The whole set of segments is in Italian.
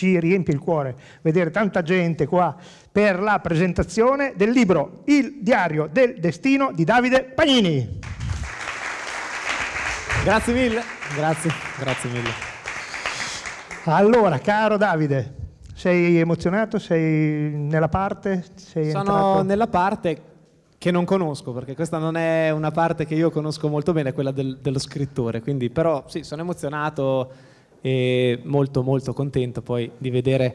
ci riempie il cuore vedere tanta gente qua per la presentazione del libro Il diario del destino di Davide Pagnini. Grazie mille, grazie, grazie mille. Allora, caro Davide, sei emozionato? Sei nella parte? Sei Sono entrato? nella parte che non conosco, perché questa non è una parte che io conosco molto bene, quella del, dello scrittore, quindi però sì, sono emozionato e molto molto contento poi di vedere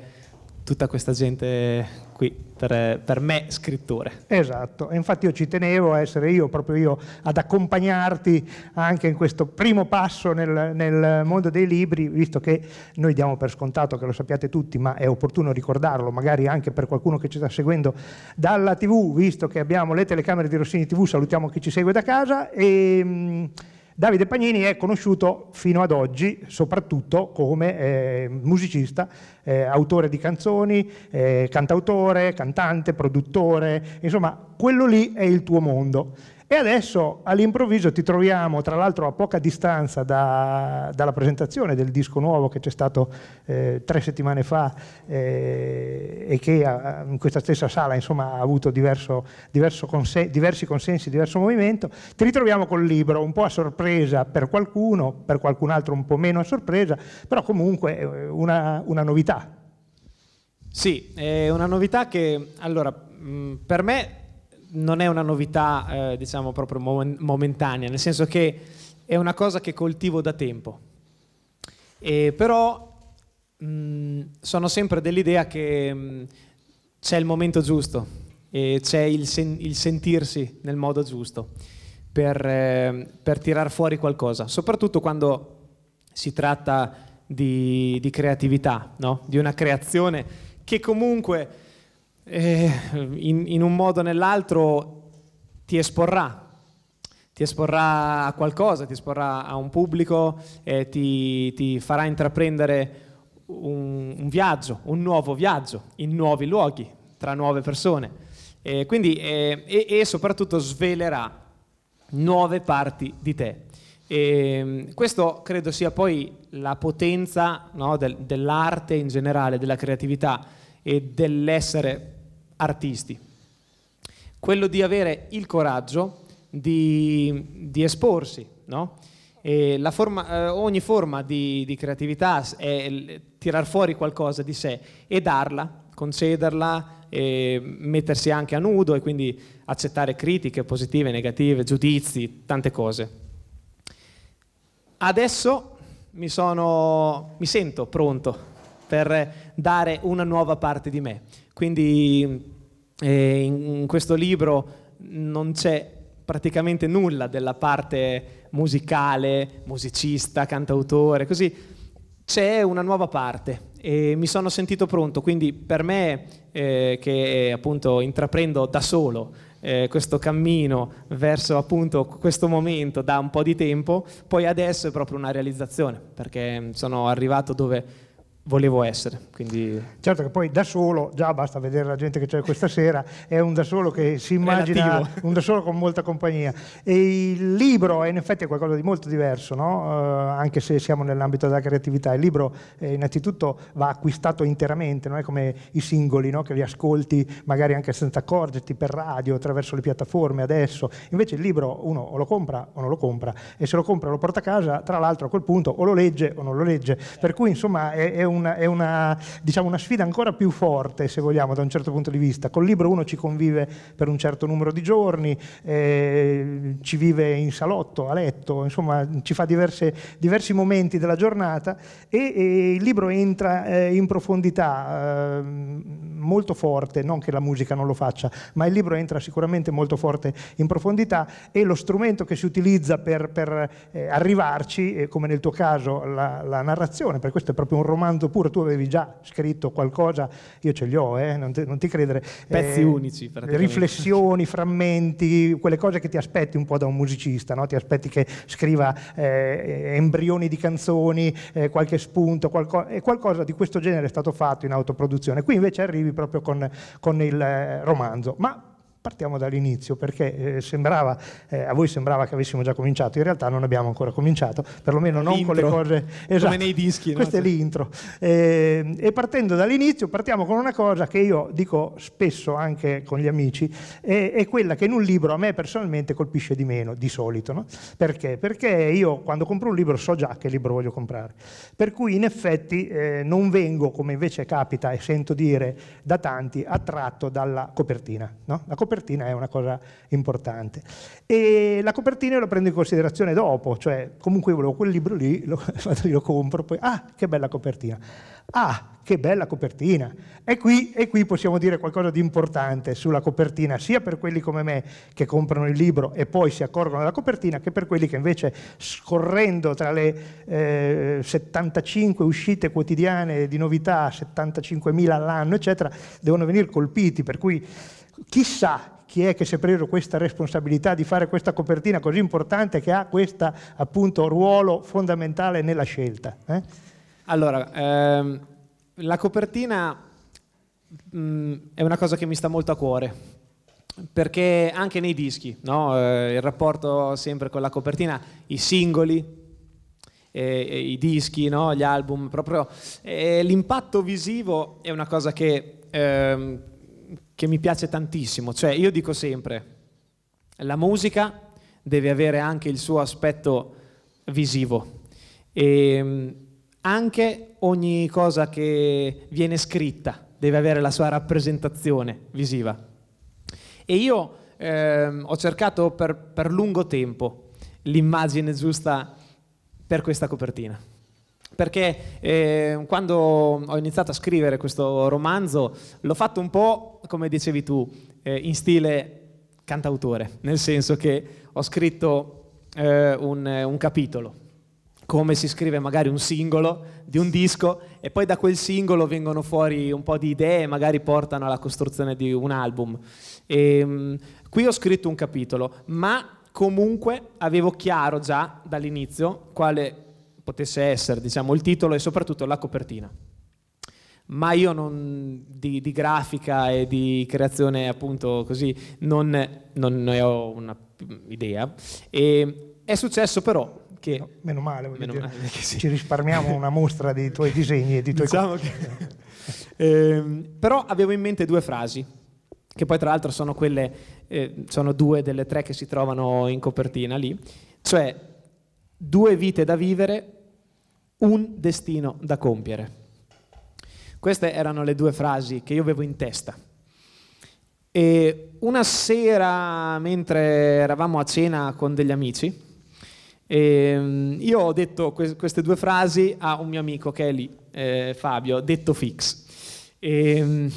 tutta questa gente qui, per, per, me scrittore. Esatto, e infatti io ci tenevo a essere io, proprio io, ad accompagnarti anche in questo primo passo nel, nel, mondo dei libri, visto che noi diamo per scontato che lo sappiate tutti, ma è opportuno ricordarlo, magari anche per qualcuno che ci sta seguendo dalla TV, visto che abbiamo le telecamere di Rossini TV, salutiamo chi ci segue da casa. E, ehm, Davide Pagnini è conosciuto fino ad oggi soprattutto come eh, musicista, eh, autore di canzoni, eh, cantautore, cantante, produttore, insomma quello lì è il tuo mondo. E adesso all'improvviso ti troviamo, tra l'altro a poca distanza da, dalla presentazione del disco nuovo che c'è stato eh, tre settimane fa eh, e che ha, eh, in questa stessa sala insomma, ha avuto diverso, diverso consen diversi consensi, diverso movimento, ti ritroviamo col libro un po' a sorpresa per qualcuno, per qualcun altro un po' meno a sorpresa, però comunque eh, una, una novità. Sì, è una novità che allora, mh, per me non è una novità, eh, diciamo, proprio momentanea, nel senso che è una cosa che coltivo da tempo. E però mh, mm, sono sempre dell'idea che mh, mm, c'è il momento giusto e c'è il, sen- il sentirsi nel modo giusto per, eh, per tirar fuori qualcosa, soprattutto quando si tratta di, di creatività, no? di una creazione che comunque eh, in, in, un modo o nell'altro ti esporrà, ti esporrà a qualcosa, ti esporrà a un pubblico, eh, ti, ti, farà intraprendere un, un, viaggio, un nuovo viaggio, in nuovi luoghi, tra nuove persone. Eh, quindi, e, e soprattutto svelerà nuove parti di te. E questo credo sia poi la potenza no, del, dell'arte in generale, della creatività e dell'essere artisti. Quello di avere il coraggio di, di esporsi, no? forma, eh, ogni forma di, di creatività è tirar fuori qualcosa di sé e darla, concederla, mettersi anche a nudo e quindi accettare critiche positive, negative, giudizi, tante cose. Adesso mi, sono, mi sento pronto per dare una nuova parte di me. Quindi eh, in questo libro non c'è praticamente nulla della parte musicale, musicista, cantautore, così c'è una nuova parte e mi sono sentito pronto, quindi per me eh, che eh, appunto intraprendo da solo eh, questo cammino verso appunto questo momento da un po' di tempo, poi adesso è proprio una realizzazione, perché mm, sono arrivato dove volevo essere. Quindi... Certo che poi da solo, già basta vedere la gente che c'è questa sera, è un da solo che si immagina, Relativo. un da solo con molta compagnia. E il libro è in effetti qualcosa di molto diverso, no? eh, anche se siamo nell'ambito della creatività. Il libro eh, innanzitutto va acquistato interamente, non è come i singoli no? che li ascolti magari anche senza accorgerti per radio, attraverso le piattaforme adesso. Invece il libro uno o lo compra o non lo compra e se lo compra lo porta a casa, tra l'altro a quel punto o lo legge o non lo legge. Per cui insomma è, è un una, è una, diciamo, una sfida ancora più forte, se vogliamo, da un certo punto di vista. Col libro uno ci convive per un certo numero di giorni, eh, ci vive in salotto, a letto, insomma ci fa diverse, diversi momenti della giornata e, e il libro entra eh, in profondità eh, molto forte, non che la musica non lo faccia, ma il libro entra sicuramente molto forte in profondità e lo strumento che si utilizza per, per eh, arrivarci, eh, come nel tuo caso la, la narrazione, per questo è proprio un romanzo tanto pure tu avevi già scritto qualcosa, io ce li ho, eh, non, te, non, ti credere. Pezzi eh, unici, riflessioni, frammenti, quelle cose che ti aspetti un po' da un musicista, no? ti aspetti che scriva eh, embrioni di canzoni, eh, qualche spunto, qualco- e qualcosa di questo genere è stato fatto in autoproduzione. Qui invece arrivi proprio con, con il eh, romanzo. Ma Partiamo dall'inizio perché eh, sembrava, eh, a voi sembrava che avessimo già cominciato, in realtà non abbiamo ancora cominciato, perlomeno non l'intro, con le cose... Esatto, come nei dischi. Questa no? è l'intro. Eh, e partendo dall'inizio partiamo con una cosa che io dico spesso anche con gli amici, è, quella che in un libro a me personalmente colpisce di meno, di solito. No? Perché? Perché io quando compro un libro so già che libro voglio comprare. Per cui in effetti eh, non vengo, come invece capita e sento dire da tanti, attratto dalla copertina. No? La copertina copertina è una cosa importante. E la copertina la prendo in considerazione dopo, cioè comunque io volevo quel libro lì, lo, lo compro, poi ah che bella copertina, ah che bella copertina. E qui, e qui possiamo dire qualcosa di importante sulla copertina, sia per quelli come me che comprano il libro e poi si accorgono della copertina, che per quelli che invece scorrendo tra le eh, 75 uscite quotidiane di novità, 75.000 all'anno, eccetera, devono venire colpiti. Per cui chissà chi è che si è preso questa responsabilità di fare questa copertina così importante che ha questo appunto ruolo fondamentale nella scelta. Eh? Allora, ehm, la copertina mh, mm, è una cosa che mi sta molto a cuore. Perché anche nei dischi, no? eh, il rapporto sempre con la copertina, i singoli, eh, i dischi, no? gli album, proprio eh, l'impatto visivo è una cosa che ehm, che mi piace tantissimo, cioè io dico sempre, la musica deve avere anche il suo aspetto visivo e ehm, anche ogni cosa che viene scritta deve avere la sua rappresentazione visiva. E io eh, ho cercato per, per lungo tempo l'immagine giusta per questa copertina perché eh, quando ho iniziato a scrivere questo romanzo l'ho fatto un po', come dicevi tu, eh, in stile cantautore, nel senso che ho scritto eh, un, un capitolo, come si scrive magari un singolo di un disco e poi da quel singolo vengono fuori un po' di idee e magari portano alla costruzione di un album. E, ehm, qui ho scritto un capitolo, ma comunque avevo chiaro già dall'inizio quale potesse essere diciamo, il titolo e soprattutto la copertina. Ma io non, di, di, grafica e di creazione appunto così non, non ne ho un'idea. È successo però che... No, meno male, meno dire, male sì. ci risparmiamo una mostra dei tuoi disegni e dei tuoi... Diciamo che... eh, però avevo in mente due frasi che poi tra l'altro sono quelle, eh, sono due delle tre che si trovano in copertina lì, cioè due vite da vivere un destino da compiere. Queste erano le due frasi che io avevo in testa. E una sera, mentre eravamo a cena con degli amici, ehm, io ho detto queste due frasi a un mio amico che è lì, eh, Fabio, detto Fix. E, ehm,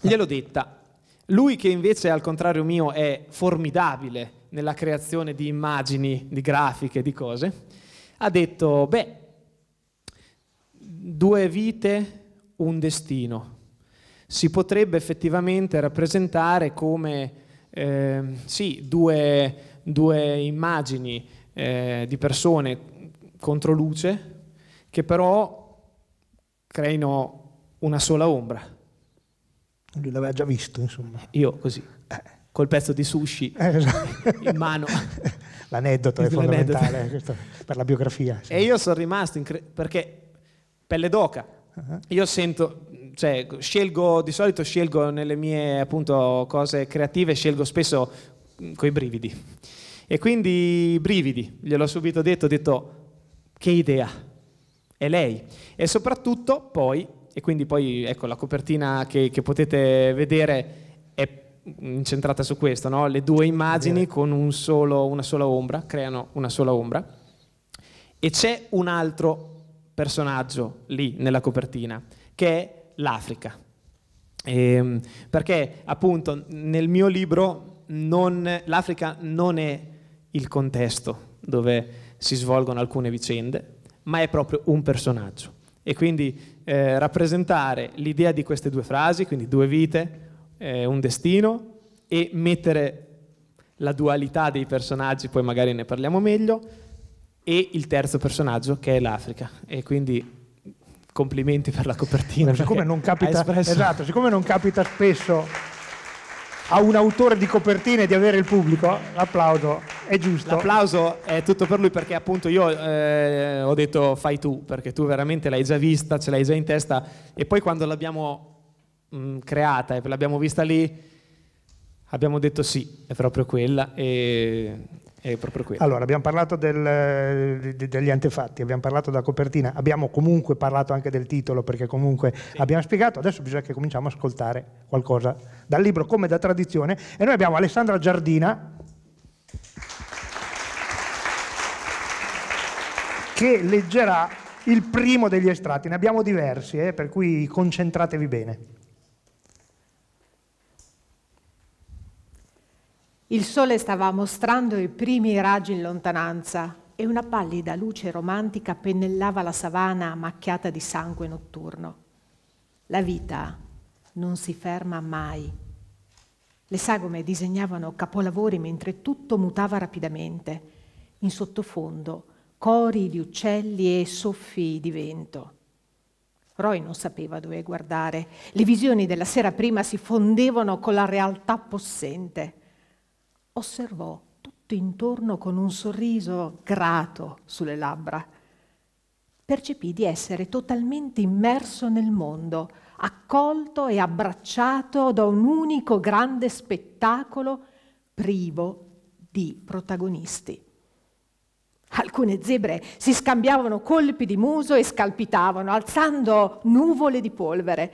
gliel'ho detta. Lui che invece al contrario mio è formidabile nella creazione di immagini, di grafiche, di cose, ha detto, beh, due vite, un destino. Si potrebbe effettivamente rappresentare come eh, sì, due, due immagini eh, di persone contro luce che però creino una sola ombra. Lui l'aveva già visto, insomma. Io così, eh. col pezzo di sushi eh, esatto. in mano. L'aneddoto è fondamentale eh, per la biografia. Sì. E io sono rimasto, incre- perché pelle d'oca. Uh-huh. Io sento, cioè, scelgo, di solito scelgo nelle mie appunto, cose creative, scelgo spesso coi brividi. E quindi brividi, gliel'ho subito detto, ho detto che idea, è lei. E soprattutto poi, e quindi poi ecco la copertina che, che potete vedere è incentrata su questo, no? le due immagini con un solo, una sola ombra, creano una sola ombra. E c'è un altro personaggio lì nella copertina, che è l'Africa. E, ehm, perché appunto nel mio libro non, l'Africa non è il contesto dove si svolgono alcune vicende, ma è proprio un personaggio. E quindi eh, rappresentare l'idea di queste due frasi, quindi due vite, eh, un destino, e mettere la dualità dei personaggi, poi magari ne parliamo meglio, e il terzo personaggio che è l'Africa e quindi complimenti per la copertina. Siccome non, capita, esatto, siccome non capita spesso a un autore di copertine di avere il pubblico, l'applauso è giusto. L'applauso è tutto per lui perché appunto io eh, ho detto fai tu, perché tu veramente l'hai già vista, ce l'hai già in testa e poi quando l'abbiamo mh, mm, creata e l'abbiamo vista lì abbiamo detto sì, è proprio quella e è proprio quello. Allora, abbiamo parlato del, degli antefatti, abbiamo parlato della copertina, abbiamo comunque parlato anche del titolo perché comunque sì. abbiamo spiegato, adesso bisogna che cominciamo a ascoltare qualcosa dal libro come da tradizione e noi abbiamo Alessandra Giardina che leggerà il primo degli estratti, ne abbiamo diversi, eh, per cui concentratevi bene. Il sole stava mostrando i primi raggi in lontananza e una pallida luce romantica pennellava la savana macchiata di sangue notturno. La vita non si ferma mai. Le sagome disegnavano capolavori mentre tutto mutava rapidamente. In sottofondo cori di uccelli e soffi di vento. Roy non sapeva dove guardare. Le visioni della sera prima si fondevano con la realtà possente osservò tutto intorno con un sorriso grato sulle labbra. Percepì di essere totalmente immerso nel mondo, accolto e abbracciato da un unico grande spettacolo privo di protagonisti. Alcune zebre si scambiavano colpi di muso e scalpitavano, alzando nuvole di polvere.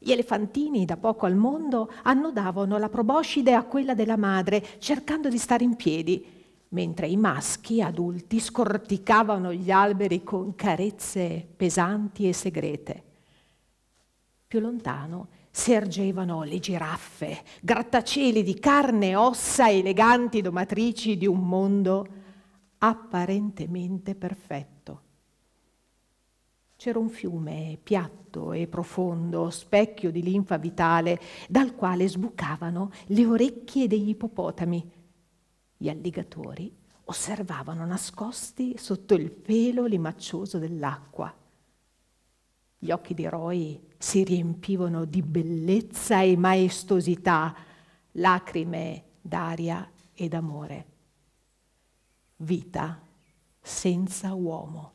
Gli elefantini, da poco al mondo, annodavano la proboscide a quella della madre, cercando di stare in piedi, mentre i maschi adulti scorticavano gli alberi con carezze pesanti e segrete. Più lontano si ergevano le giraffe, grattacieli di carne e ossa eleganti domatrici di un mondo apparentemente perfetto. C'era un fiume piatto e profondo, specchio di linfa vitale, dal quale sbucavano le orecchie degli ippopotami. Gli alligatori osservavano nascosti sotto il pelo limaccioso dell'acqua. Gli occhi di roi si riempivano di bellezza e maestosità, lacrime d'aria e d'amore. Vita senza uomo.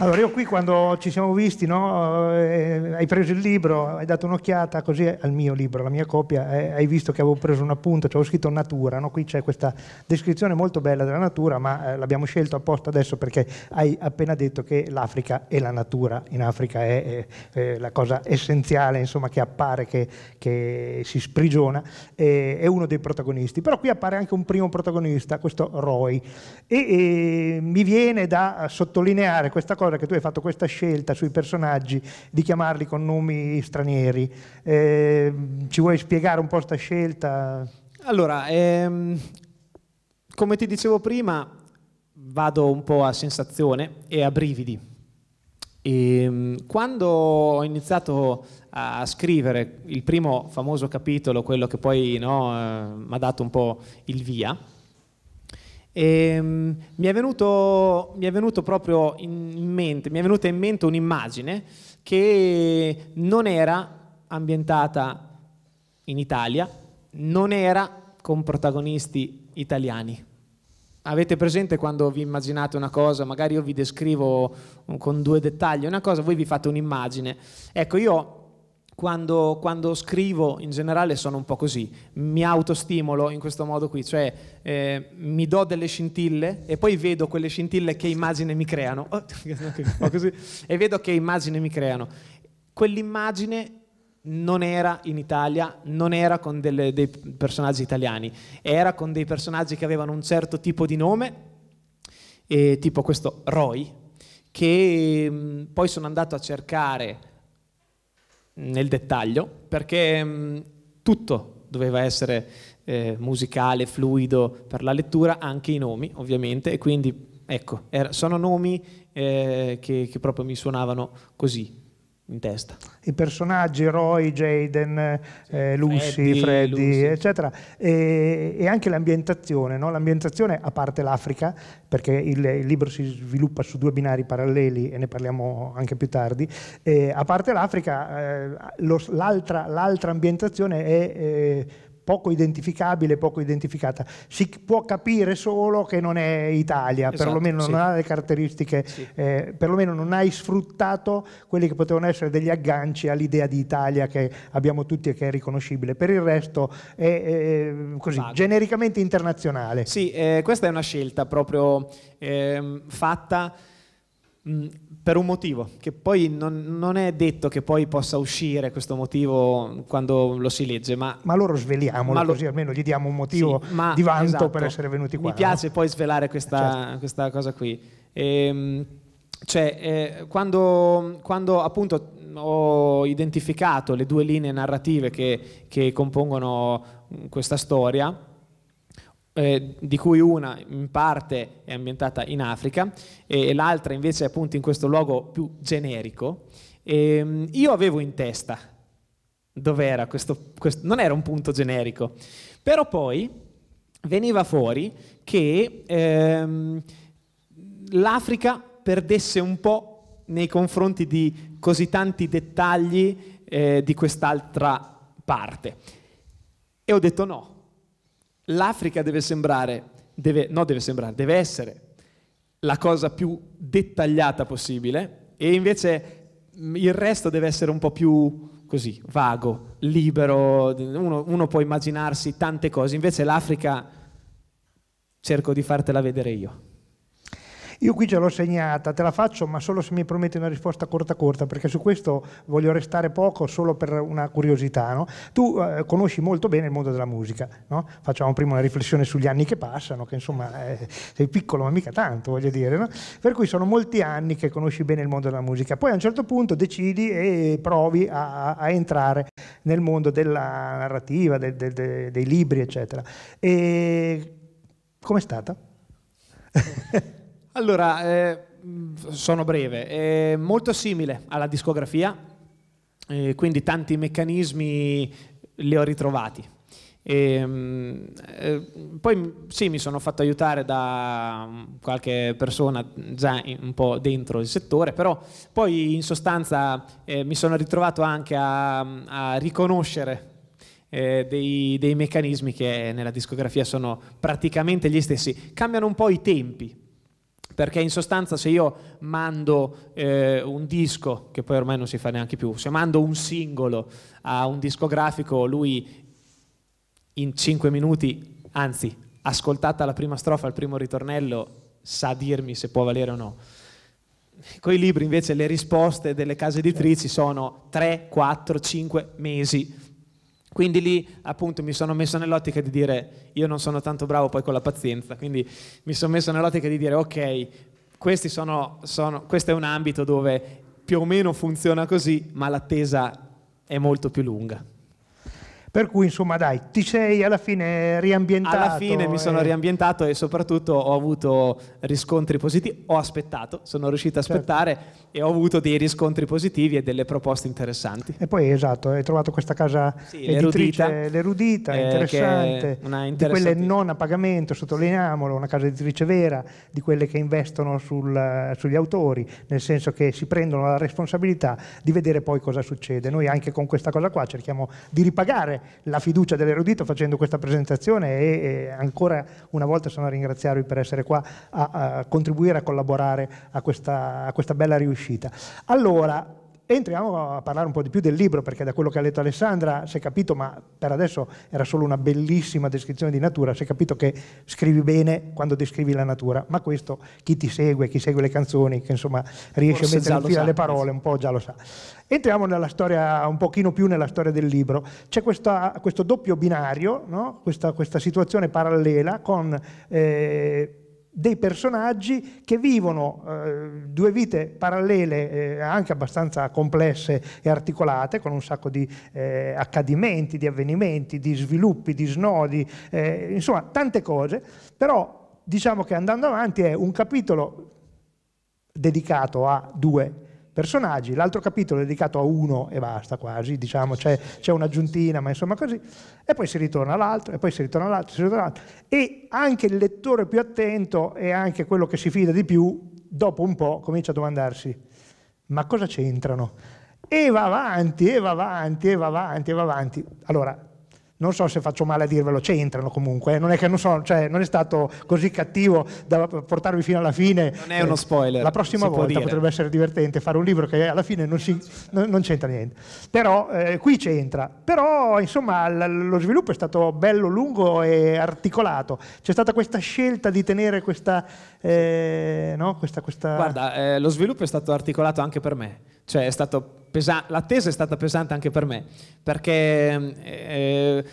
Allora, io qui quando ci siamo visti, no, eh, hai preso il libro, hai dato un'occhiata così al mio libro, alla mia copia, eh, hai visto che avevo preso un appunto, cioè avevo scritto natura, no? qui c'è questa descrizione molto bella della natura, ma eh, l'abbiamo scelto apposta adesso perché hai appena detto che l'Africa è la natura, in Africa è, è, è la cosa essenziale insomma, che appare, che, che si sprigiona, è uno dei protagonisti. Però qui appare anche un primo protagonista, questo Roy, e, e mi viene da sottolineare questa cosa cosa che tu hai fatto questa scelta sui personaggi di chiamarli con nomi stranieri. Eh, ci vuoi spiegare un po' questa scelta? Allora, ehm, come ti dicevo prima, vado un po' a sensazione e a brividi. E ehm, quando ho iniziato a scrivere il primo famoso capitolo, quello che poi no, eh, mi ha dato un po' il via, e, um, mi, è venuto, mi, è venuto, proprio in mente, mi è venuta in mente un'immagine che non era ambientata in Italia, non era con protagonisti italiani. Avete presente quando vi immaginate una cosa, magari io vi descrivo con due dettagli una cosa, voi vi fate un'immagine. Ecco, io quando, quando, scrivo in generale sono un po' così, mi autostimolo in questo modo qui, cioè eh, mi do delle scintille e poi vedo quelle scintille che immagine mi creano, così, e vedo che immagine mi creano. Quell'immagine non era in Italia, non era con delle, dei personaggi italiani, era con dei personaggi che avevano un certo tipo di nome, eh, tipo questo Roy, che mh, mm, poi sono andato a cercare nel dettaglio, perché mm, tutto doveva essere eh, musicale, fluido per la lettura, anche i nomi ovviamente, e quindi ecco, era, sono nomi eh, che, che proprio mi suonavano così, in testa. I personaggi, Roy, Jaden, eh, Lucy, Freddy, Freddy Lucy. eccetera, e, e anche l'ambientazione, no? l'ambientazione a parte l'Africa, perché il, il, libro si sviluppa su due binari paralleli e ne parliamo anche più tardi, e, a parte l'Africa eh, l'altra, ambientazione è... Eh, poco identificabile, poco identificata. Si può capire solo che non è Italia, esatto, perlomeno sì. non ha le caratteristiche, sì. eh, perlomeno non hai sfruttato quelli che potevano essere degli agganci all'idea di Italia che abbiamo tutti e che è riconoscibile. Per il resto è, è così, Vago. genericamente internazionale. Sì, eh, questa è una scelta proprio eh, fatta Mm, per un motivo, che poi non, non, è detto che poi possa uscire questo motivo quando lo si legge, ma... Ma loro sveliamolo ma lo, così almeno gli diamo un motivo sì, ma, di vanto esatto, per essere venuti qua. Mi piace no? poi svelare questa, eh, certo. questa cosa qui. Ehm, cioè, eh, quando, quando appunto ho identificato le due linee narrative che, che compongono questa storia, eh, di cui una in parte è ambientata in Africa e l'altra invece è appunto in questo luogo più generico, e, ehm, io avevo in testa dov'era questo, questo, non era un punto generico, però poi veniva fuori che ehm, l'Africa perdesse un po' nei confronti di così tanti dettagli eh, di quest'altra parte. E ho detto no, l'Africa deve sembrare, deve, no deve sembrare, deve essere la cosa più dettagliata possibile e invece mm, il resto deve essere un po' più così, vago, libero, uno, uno può immaginarsi tante cose, invece l'Africa cerco di fartela vedere io. Io qui ce l'ho segnata, te la faccio, ma solo se mi prometti una risposta corta corta, perché su questo voglio restare poco solo per una curiosità. No? Tu eh, conosci molto bene il mondo della musica, no? facciamo prima una riflessione sugli anni che passano, che insomma eh, sei piccolo ma mica tanto, voglio dire. No? Per cui sono molti anni che conosci bene il mondo della musica, poi a un certo punto decidi e provi a, a entrare nel mondo della narrativa, de, de, de, dei libri, eccetera. E com'è stata? Allora, eh, sono breve, è molto simile alla discografia, eh, quindi tanti meccanismi li ho ritrovati. E, ehm, eh, poi sì, mi sono fatto aiutare da mm, qualche persona già un po' dentro il settore, però poi in sostanza eh, mi sono ritrovato anche a, mm, a riconoscere eh, dei, dei meccanismi che nella discografia sono praticamente gli stessi. Cambiano un po' i tempi, perché in sostanza se io mando eh, un disco, che poi ormai non si fa neanche più, se mando un singolo a un discografico, lui in 5 minuti, anzi, ascoltata la prima strofa, il primo ritornello, sa dirmi se può valere o no. Con i libri invece le risposte delle case editrici sono 3, 4, 5 mesi quindi lì appunto mi sono messo nell'ottica di dire io non sono tanto bravo poi con la pazienza, quindi mi sono messo nell'ottica di dire ok, sono, sono, questo è un ambito dove più o meno funziona così, ma l'attesa è molto più lunga. Per cui insomma dai, ti sei alla fine riambientato. Alla fine e... mi sono riambientato e soprattutto ho avuto riscontri positivi, ho aspettato, sono riuscito a certo. aspettare certo. e ho avuto dei riscontri positivi e delle proposte interessanti. E poi esatto, hai trovato questa casa sì, editrice, l'erudita, l'erudita eh, interessante, interessante, di quelle non a pagamento, sottolineiamolo, una casa editrice vera, di quelle che investono sul, sugli autori, nel senso che si prendono la responsabilità di vedere poi cosa succede. Noi anche con questa cosa qua cerchiamo di ripagare la fiducia dell'erudito facendo questa presentazione e, ancora una volta sono a ringraziarvi per essere qua a, a contribuire, a collaborare a questa, a questa bella riuscita. Allora, entriamo a parlare un po' di più del libro, perché da quello che ha letto Alessandra si è capito, ma per adesso era solo una bellissima descrizione di natura, si è capito che scrivi bene quando descrivi la natura, ma questo chi ti segue, chi segue le canzoni, che insomma riesce Forse a mettere in fila le parole, un po' già lo sa. Entriamo nella storia, un pochino più nella storia del libro. C'è questa, questo doppio binario, no? questa, questa, situazione parallela con... Eh, dei personaggi che vivono eh, due vite parallele eh, anche abbastanza complesse e articolate con un sacco di eh, accadimenti, di avvenimenti, di sviluppi, di snodi, eh, insomma tante cose, però diciamo che andando avanti è un capitolo dedicato a due personaggi, l'altro capitolo è dedicato a uno e basta quasi, diciamo, c'è, c'è un'aggiuntina, ma insomma così, e poi si ritorna all'altro, e poi si ritorna all'altro, si ritorna all'altro. E anche il lettore più attento e anche quello che si fida di più, dopo un po' comincia a domandarsi, ma cosa c'entrano? E va avanti, e va avanti, e va avanti, e va avanti. Allora, non so se faccio male a dirvelo, c'entrano comunque, eh. non è che non, so, cioè, non è stato così cattivo da portarvi fino alla fine. Non è uno eh, spoiler. La prossima volta potrebbe essere divertente fare un libro che alla fine non, si, non c'entra niente. Però eh, qui c'entra, però insomma l- lo sviluppo è stato bello, lungo e articolato. C'è stata questa scelta di tenere questa... Eh, no? questa, questa... Guarda, eh, lo sviluppo è stato articolato anche per me, cioè è stato pesa- l'attesa è stata pesante anche per me, perché mm, eh,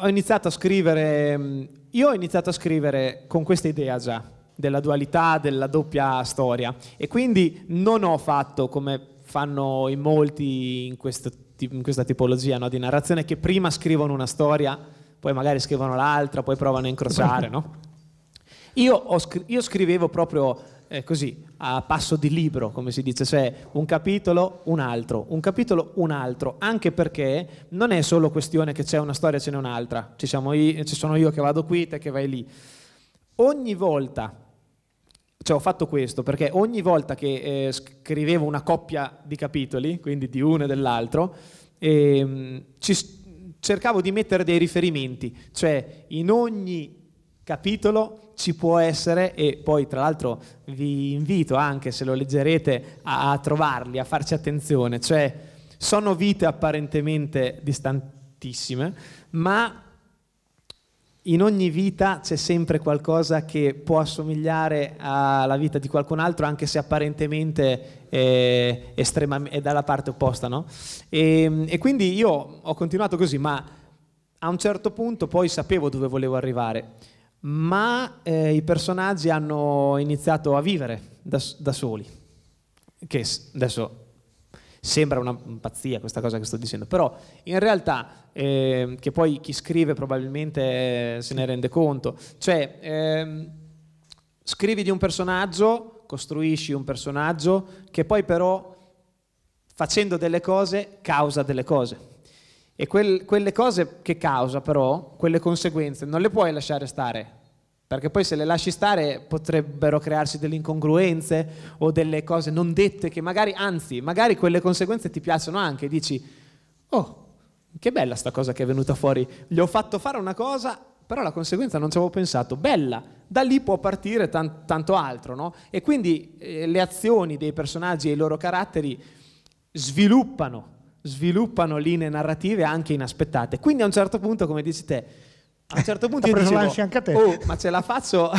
ho iniziato a scrivere, mm, io ho iniziato a scrivere con questa idea già, della dualità, della doppia storia, e quindi non ho fatto come fanno in molti in, questo, in questa tipologia no, di narrazione, che prima scrivono una storia, poi magari scrivono l'altra, poi provano a incrociare, no? Io, scri- io, scrivevo proprio eh, così, a passo di libro, come si dice, cioè un capitolo, un altro, un capitolo, un altro, anche perché non è solo questione che c'è una storia e ce n'è un'altra, ci, io, ci sono io che vado qui, te che vai lì. Ogni volta cioè ho fatto questo perché ogni volta che eh, scrivevo una coppia di capitoli, quindi di uno e dell'altro, ehm, cercavo di mettere dei riferimenti, cioè in ogni capitolo ci può essere e poi tra l'altro vi invito anche se lo leggerete a, trovarli, a farci attenzione, cioè sono vite apparentemente distantissime, ma in ogni vita c'è sempre qualcosa che può assomigliare alla vita di qualcun altro, anche se apparentemente è, è dalla parte opposta. No? E, ehm, e quindi io ho continuato così, ma a un certo punto poi sapevo dove volevo arrivare ma eh, i personaggi hanno iniziato a vivere da, da soli, che adesso sembra una pazzia questa cosa che sto dicendo, però in realtà, eh, che poi chi scrive probabilmente eh, se ne rende conto, cioè eh, scrivi di un personaggio, costruisci un personaggio che poi però facendo delle cose causa delle cose. E quel, quelle cose che causa però, quelle conseguenze, non le puoi lasciare stare, perché poi se le lasci stare potrebbero crearsi delle incongruenze o delle cose non dette che magari, anzi, magari quelle conseguenze ti piacciono anche, dici, oh, che bella sta cosa che è venuta fuori, gli ho fatto fare una cosa, però la conseguenza non ci avevo pensato, bella, da lì può partire tan- tanto altro, no? E quindi eh, le azioni dei personaggi e i loro caratteri sviluppano sviluppano linee narrative anche inaspettate. Quindi a un certo punto, come dici te, a un certo punto io dicevo, anche a te. oh, ma ce la faccio a,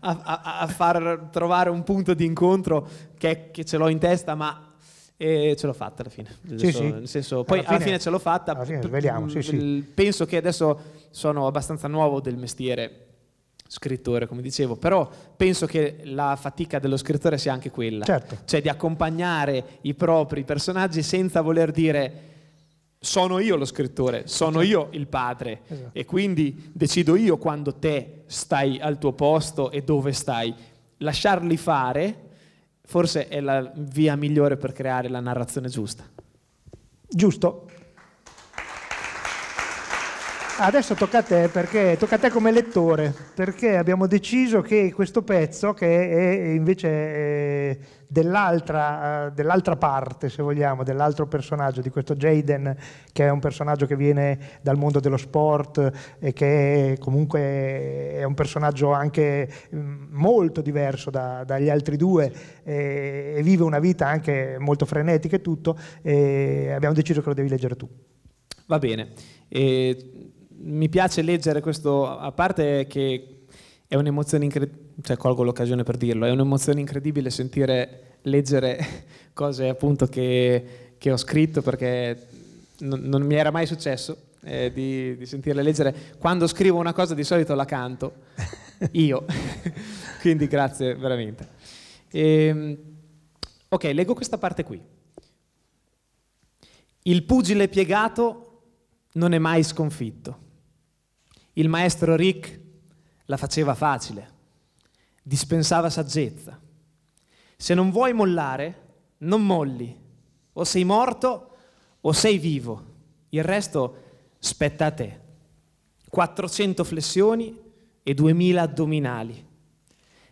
a, a far trovare un punto di incontro che, che, ce l'ho in testa, ma eh, ce l'ho fatta alla fine. Sì, adesso, sì. Senso, poi alla fine, alla fine, ce l'ho fatta. Alla fine, vediamo, mm, sì, mm, penso che adesso sono abbastanza nuovo del mestiere scrittore, come dicevo, però penso che la fatica dello scrittore sia anche quella, certo. cioè di accompagnare i propri personaggi senza voler dire sono io lo scrittore, sono certo. io il padre esatto. e quindi decido io quando te stai al tuo posto e dove stai. Lasciarli fare forse è la via migliore per creare la narrazione giusta. Giusto. Adesso tocca a te, perché, tocca a te come lettore, perché abbiamo deciso che questo pezzo, che è invece è eh, dell'altra, eh, dell'altra, parte, se vogliamo, dell'altro personaggio, di questo Jaden, che è un personaggio che viene dal mondo dello sport e che è comunque è un personaggio anche mm, molto diverso da, dagli altri due e, e, vive una vita anche molto frenetica e tutto, e abbiamo deciso che lo devi leggere tu. Va bene. E mi piace leggere questo, a parte che è un'emozione incredibile, cioè colgo l'occasione per dirlo, è un'emozione incredibile sentire, leggere cose appunto che, che ho scritto perché non, non, mi era mai successo eh, di, di sentirle leggere. Quando scrivo una cosa di solito la canto, io, quindi grazie veramente. E, ehm, ok, leggo questa parte qui. Il pugile piegato non è mai sconfitto. Il maestro Rick la faceva facile, dispensava saggezza. Se non vuoi mollare, non molli. O sei morto o sei vivo. Il resto spetta a te. 400 flessioni e 2000 addominali.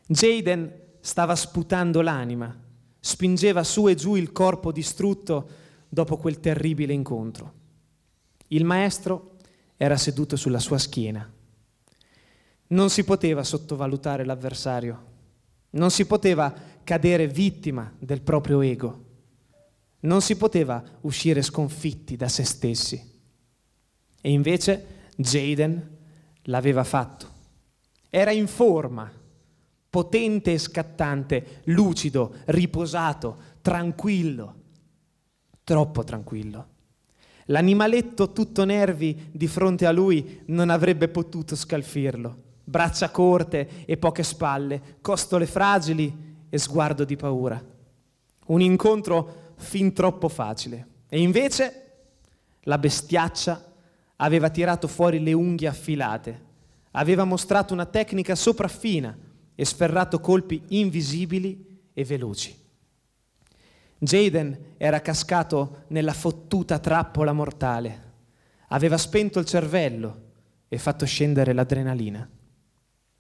Jaden stava sputando l'anima, spingeva su e giù il corpo distrutto dopo quel terribile incontro. Il maestro era seduto sulla sua schiena. Non si poteva sottovalutare l'avversario, non si poteva cadere vittima del proprio ego, non si poteva uscire sconfitti da se stessi. E invece Jaden l'aveva fatto. Era in forma, potente e scattante, lucido, riposato, tranquillo, troppo tranquillo. L'animaletto tutto nervi di fronte a lui non avrebbe potuto scalfirlo. Braccia corte e poche spalle, costole fragili e sguardo di paura. Un incontro fin troppo facile. E invece la bestiaccia aveva tirato fuori le unghie affilate, aveva mostrato una tecnica sopraffina e sferrato colpi invisibili e veloci. Jaden era cascato nella fottuta trappola mortale. Aveva spento il cervello e fatto scendere l'adrenalina.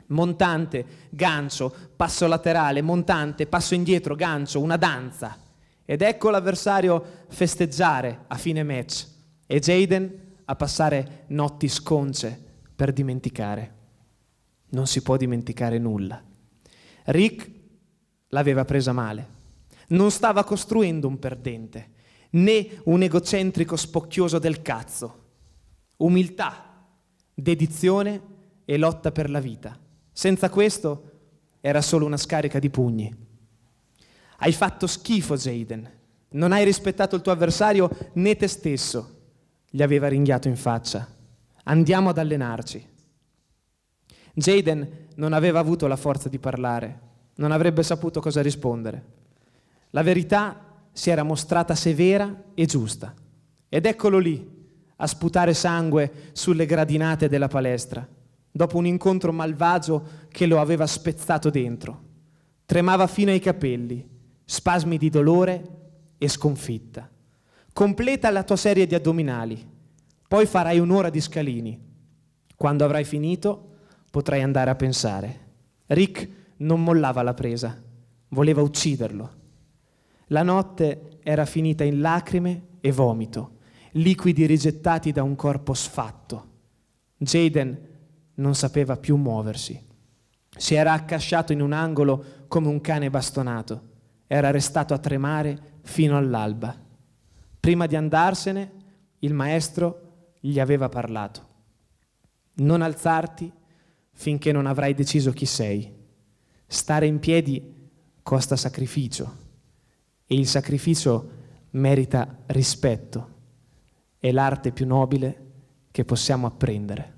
Montante, gancio, passo laterale, montante, passo indietro, gancio, una danza. Ed ecco l'avversario festeggiare a fine match e Jaden a passare notti sconce per dimenticare. Non si può dimenticare nulla. Rick l'aveva presa male non stava costruendo un perdente, né un egocentrico spocchioso del cazzo. Umiltà, dedizione e lotta per la vita. Senza questo era solo una scarica di pugni. Hai fatto schifo, Jaden. Non hai rispettato il tuo avversario né te stesso, gli aveva ringhiato in faccia. Andiamo ad allenarci. Jaden non aveva avuto la forza di parlare, non avrebbe saputo cosa rispondere. La verità si era mostrata severa e giusta. Ed eccolo lì, a sputare sangue sulle gradinate della palestra, dopo un incontro malvagio che lo aveva spezzato dentro. Tremava fino ai capelli, spasmi di dolore e sconfitta. Completa la tua serie di addominali, poi farai un'ora di scalini. Quando avrai finito potrai andare a pensare. Rick non mollava la presa, voleva ucciderlo. La notte era finita in lacrime e vomito, liquidi rigettati da un corpo sfatto. Jaden non sapeva più muoversi. Si era accasciato in un angolo come un cane bastonato. Era restato a tremare fino all'alba. Prima di andarsene, il maestro gli aveva parlato. Non alzarti finché non avrai deciso chi sei. Stare in piedi costa sacrificio e il sacrificio merita rispetto. È l'arte più nobile che possiamo apprendere.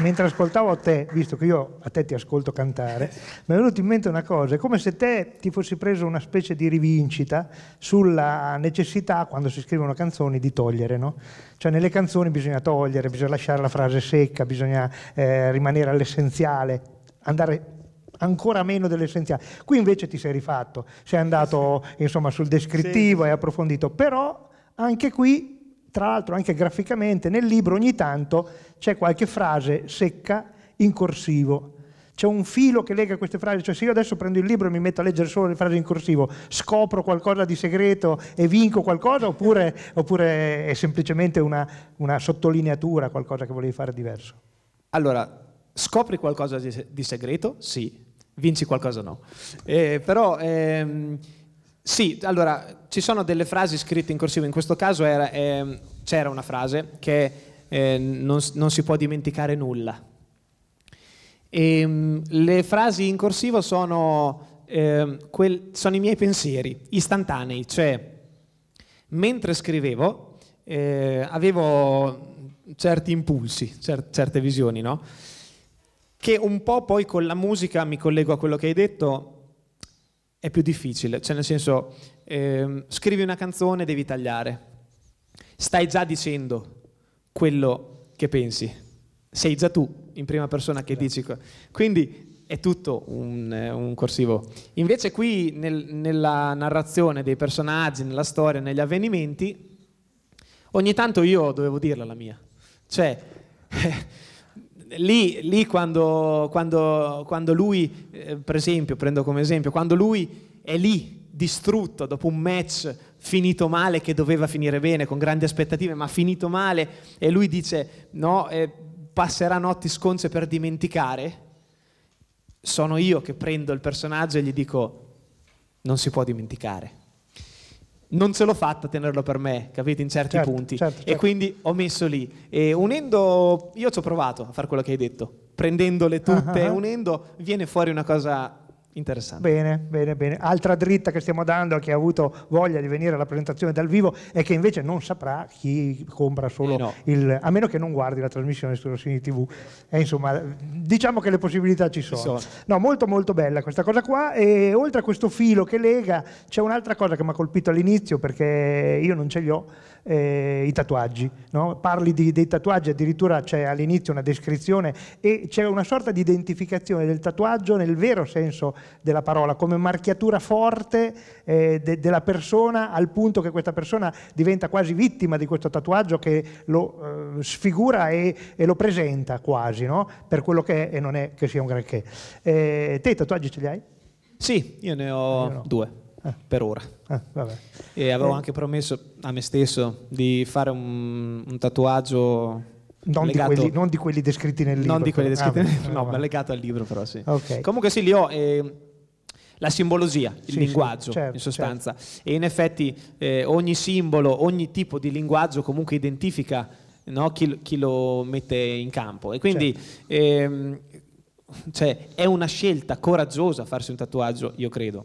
mentre ascoltavo te, visto che io a te ti ascolto cantare, mi è venuto in mente una cosa, è come se te ti fossi preso una specie di rivincita sulla necessità, quando si scrivono canzoni, di togliere, no? Cioè nelle canzoni bisogna togliere, bisogna lasciare la frase secca, bisogna eh, rimanere all'essenziale, andare ancora meno dell'essenziale. Qui invece ti sei rifatto, sei andato sì. insomma, sul descrittivo, sì. hai approfondito, però anche qui tra l'altro anche graficamente nel libro ogni tanto c'è qualche frase secca in corsivo. C'è un filo che lega queste frasi, cioè se io adesso prendo il libro e mi metto a leggere solo le frasi in corsivo, scopro qualcosa di segreto e vinco qualcosa oppure, oppure è semplicemente una, una, sottolineatura, qualcosa che volevi fare diverso? Allora, scopri qualcosa di, segreto? Sì, vinci qualcosa no. Eh, però... Ehm sì, allora ci sono delle frasi scritte in corsivo, in questo caso era, eh, c'era una frase che eh, non, non, si può dimenticare nulla. E, ehm, le frasi in corsivo sono, eh, quel, sono, i miei pensieri istantanei, cioè mentre scrivevo eh, avevo certi impulsi, cer- certe visioni, no? che un po' poi con la musica mi collego a quello che hai detto, è più difficile, cioè nel senso ehm, scrivi una canzone devi tagliare, stai già dicendo quello che pensi, sei già tu in prima persona che dici, quindi è tutto un, eh, un corsivo. Invece qui nel, nella narrazione dei personaggi, nella storia, negli avvenimenti, ogni tanto io dovevo dirla la mia, cioè lì, lì quando, quando, quando, lui, eh, per esempio, prendo come esempio, quando lui è lì distrutto dopo un match finito male che doveva finire bene, con grandi aspettative, ma finito male, e lui dice no, eh, passerà notti sconce per dimenticare, sono io che prendo il personaggio e gli dico non si può dimenticare non ce l'ho fatta tenerlo per me, capite? In certi certo, punti. Certo, certo. E quindi ho messo lì. E unendo, io ci ho provato a fare quello che hai detto, prendendole tutte, uh-huh. unendo, viene fuori una cosa Interessante. Bene, bene, bene. Altra dritta che stiamo dando a chi ha avuto voglia di venire alla presentazione dal vivo è che invece non saprà chi compra solo eh no. il... a meno che non guardi la trasmissione su Rossini TV. Eh, insomma, diciamo che le possibilità ci sono. ci sono. No, molto molto bella questa cosa qua e oltre a questo filo che lega c'è un'altra cosa che mi ha colpito all'inizio perché io non ce li ho eh, i tatuaggi. No? Parli di, dei tatuaggi, addirittura c'è all'inizio una descrizione e c'è una sorta di identificazione del tatuaggio nel vero senso della parola, come marchiatura forte eh, de, della persona al punto che questa persona diventa quasi vittima di questo tatuaggio che lo eh, sfigura e, e, lo presenta quasi no? per quello che è e non è che sia un granché. Eh, te i tatuaggi ce li hai? Sì, io ne ho no. due per ora. Eh, e avevo eh. anche promesso a me stesso di fare un, un tatuaggio non, legato, di quelli, non, di quelli, descritti nel libro. Non di quelli descritti ah, nel libro, no, ma legato al libro però sì. Okay. Comunque sì, li ho... Eh, la simbologia, il sì, linguaggio sì, certo, in certo. sostanza. Certo. E in effetti eh, ogni simbolo, ogni tipo di linguaggio comunque identifica no, chi, chi, lo mette in campo. E quindi certo. ehm, cioè, è una scelta coraggiosa farsi un tatuaggio, io credo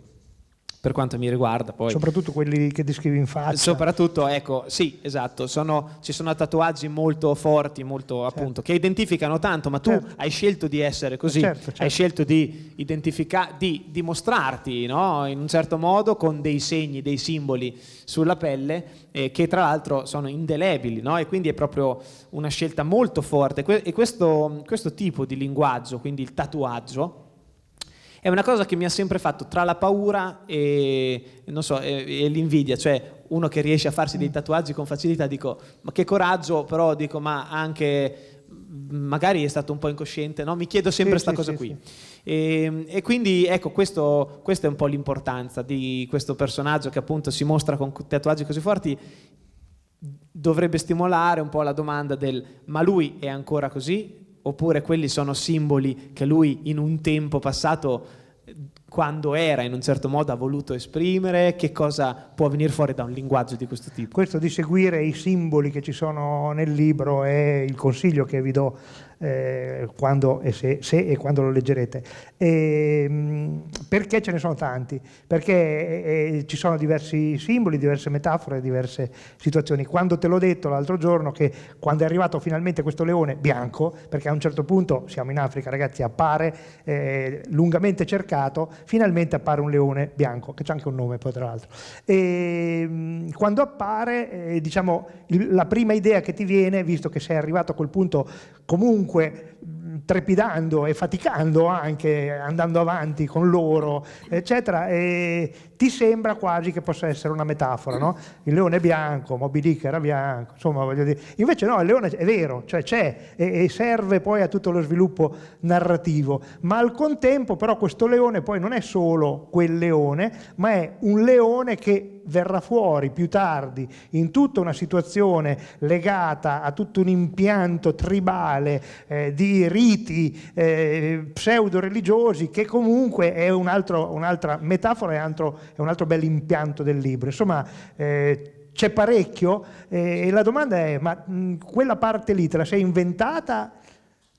per quanto mi riguarda. Poi. Soprattutto quelli che descrivi in faccia. Soprattutto, ecco, sì, esatto, sono, ci sono tatuaggi molto forti, molto certo. appunto, che identificano tanto, ma tu certo. hai scelto di essere così, certo, certo. hai scelto di, identificare, di dimostrarti no? in un certo modo con dei segni, dei simboli sulla pelle eh, che tra l'altro sono indelebili no? e quindi è proprio una scelta molto forte e questo, questo tipo di linguaggio, quindi il tatuaggio, è una cosa che mi ha sempre fatto tra la paura e, so, e, e l'invidia, cioè uno che riesce a farsi dei tatuaggi con facilità, dico, ma che coraggio, però dico, ma anche mhmm, magari è stato un po' incosciente, no? mi chiedo sempre questa sì, sì, cosa qui. Sì, e, ehm, e, quindi ecco, questo, questa è un po' l'importanza di questo personaggio che appunto si mostra con tatuaggi così forti, dovrebbe stimolare un po' la domanda del ma lui è ancora così? oppure quelli sono simboli che lui in un tempo passato quando era in un certo modo ha voluto esprimere, che cosa può venire fuori da un linguaggio di questo tipo. Questo di seguire i simboli che ci sono nel libro è il consiglio che vi do eh, quando e se, se, e quando lo leggerete. E, ehm, perché ce ne sono tanti? Perché eh, eh, ci sono diversi simboli, diverse metafore, diverse situazioni. Quando te l'ho detto l'altro giorno che quando è arrivato finalmente questo leone bianco, perché a un certo punto, siamo in Africa ragazzi, appare eh, lungamente cercato, finalmente appare un leone bianco, che c'è anche un nome poi tra l'altro. E, ehm, quando appare, eh, diciamo, la prima idea che ti viene, visto che sei arrivato a quel punto comunque, comunque trepidando e faticando anche, andando avanti con loro, eccetera, e ti sembra quasi che possa essere una metafora, no? Il leone bianco, Moby Dick era bianco, insomma, voglio dire. Invece no, il leone è vero, cioè c'è e, e serve poi a tutto lo sviluppo narrativo, ma al contempo però questo leone poi non è solo quel leone, ma è un leone che verrà fuori più tardi in tutta una situazione legata a tutto un impianto tribale eh, di riti eh, pseudo-religiosi che comunque è un altro, un'altra metafora, è, altro, è un altro bel impianto del libro. Insomma, eh, c'è parecchio eh, e la domanda è ma mh, quella parte lì te la sei inventata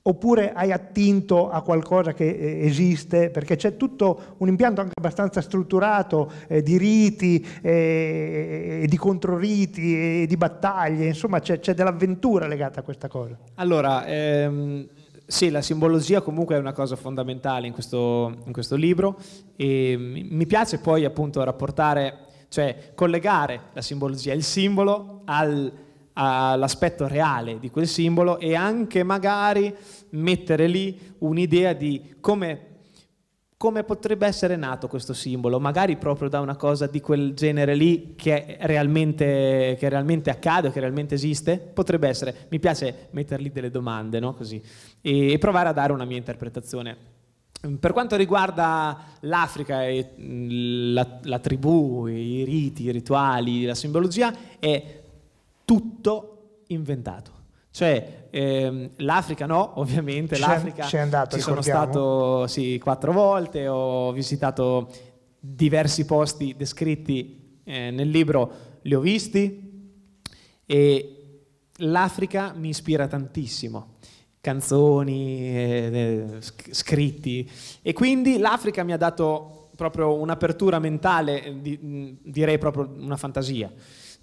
oppure hai attinto a qualcosa che eh, esiste, perché c'è tutto un impianto anche abbastanza strutturato eh, di riti, eh, di controriti, e di battaglie, insomma c'è, dell'avventura legata a questa cosa. Allora, ehm, sì, la simbologia comunque è una cosa fondamentale in questo, in questo libro e mi piace poi appunto rapportare, cioè collegare la simbologia, il simbolo al all'aspetto reale di quel simbolo e anche magari mettere lì un'idea di come come potrebbe essere nato questo simbolo, magari proprio da una cosa di quel genere lì che realmente, che realmente accade, che realmente esiste, potrebbe essere, mi piace lì delle domande, no? Così, e, e provare a dare una mia interpretazione. Per quanto riguarda l'Africa e mm, la, la tribù, i riti, i rituali, la simbologia, è tutto inventato. Cioè ehm, l'Africa no, ovviamente, c'è, l'Africa c'è andato, ci sono stato sì, quattro volte, ho visitato diversi posti descritti eh, nel libro, li ho visti e l'Africa mi ispira tantissimo, canzoni, eh, eh scritti e quindi l'Africa mi ha dato proprio un'apertura mentale, eh, di, direi proprio una fantasia.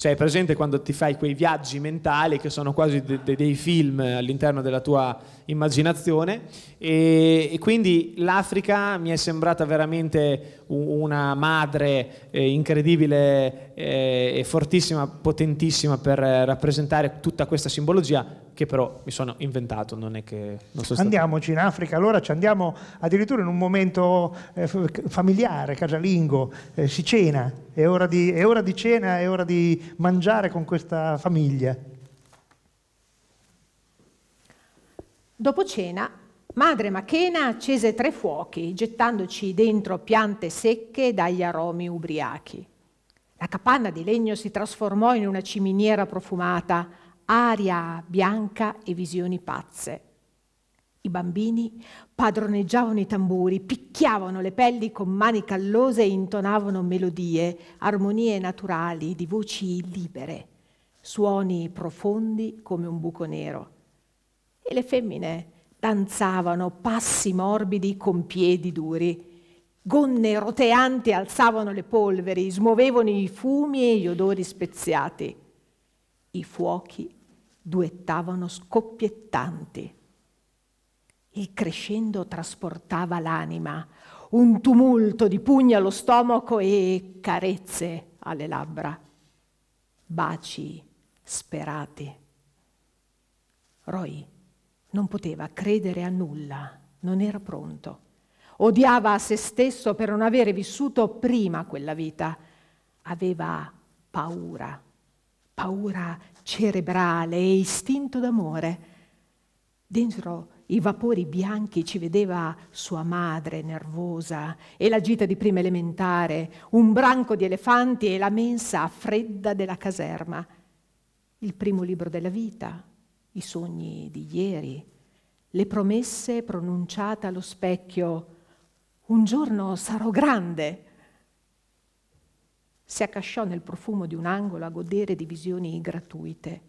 Cioè, è presente quando ti fai quei viaggi mentali che sono quasi de- de- dei film all'interno della tua immaginazione. E, e, quindi l'Africa mi è sembrata veramente una madre eh, incredibile eh, e fortissima, potentissima per eh, rappresentare tutta questa simbologia che però mi sono inventato, non è che... Non so Andiamoci in Africa, allora ci andiamo addirittura in un momento eh, familiare, casalingo, eh, si cena, è ora, di, è ora di cena, è ora di mangiare con questa famiglia. Dopo cena Madre Machena accese tre fuochi, gettandoci dentro piante secche dagli aromi ubriachi. La capanna di legno si trasformò in una ciminiera profumata aria bianca e visioni pazze. I bambini padroneggiavano i tamburi, picchiavano le pelli con mani callose e intonavano melodie, armonie naturali di voci libere, suoni profondi come un buco nero. E le femmine danzavano passi morbidi con piedi duri. Gonne roteanti alzavano le polveri, smuovevano i fumi e gli odori speziati. I fuochi duettavano scoppiettanti. Il crescendo trasportava l'anima, un tumulto di pugni allo stomaco e carezze alle labbra, baci sperati. Roy non poteva credere a nulla, non era pronto. Odiava a se stesso per non avere vissuto prima quella vita. Aveva paura, paura cerebrale e istinto d'amore. Dentro i vapori bianchi ci vedeva sua madre nervosa e la gita di prima elementare, un branco di elefanti e la mensa fredda della caserma. Il primo libro della vita, i sogni di ieri, le promesse pronunciate allo specchio. Un giorno sarò grande, si accasciò nel profumo di un angolo a godere di visioni gratuite.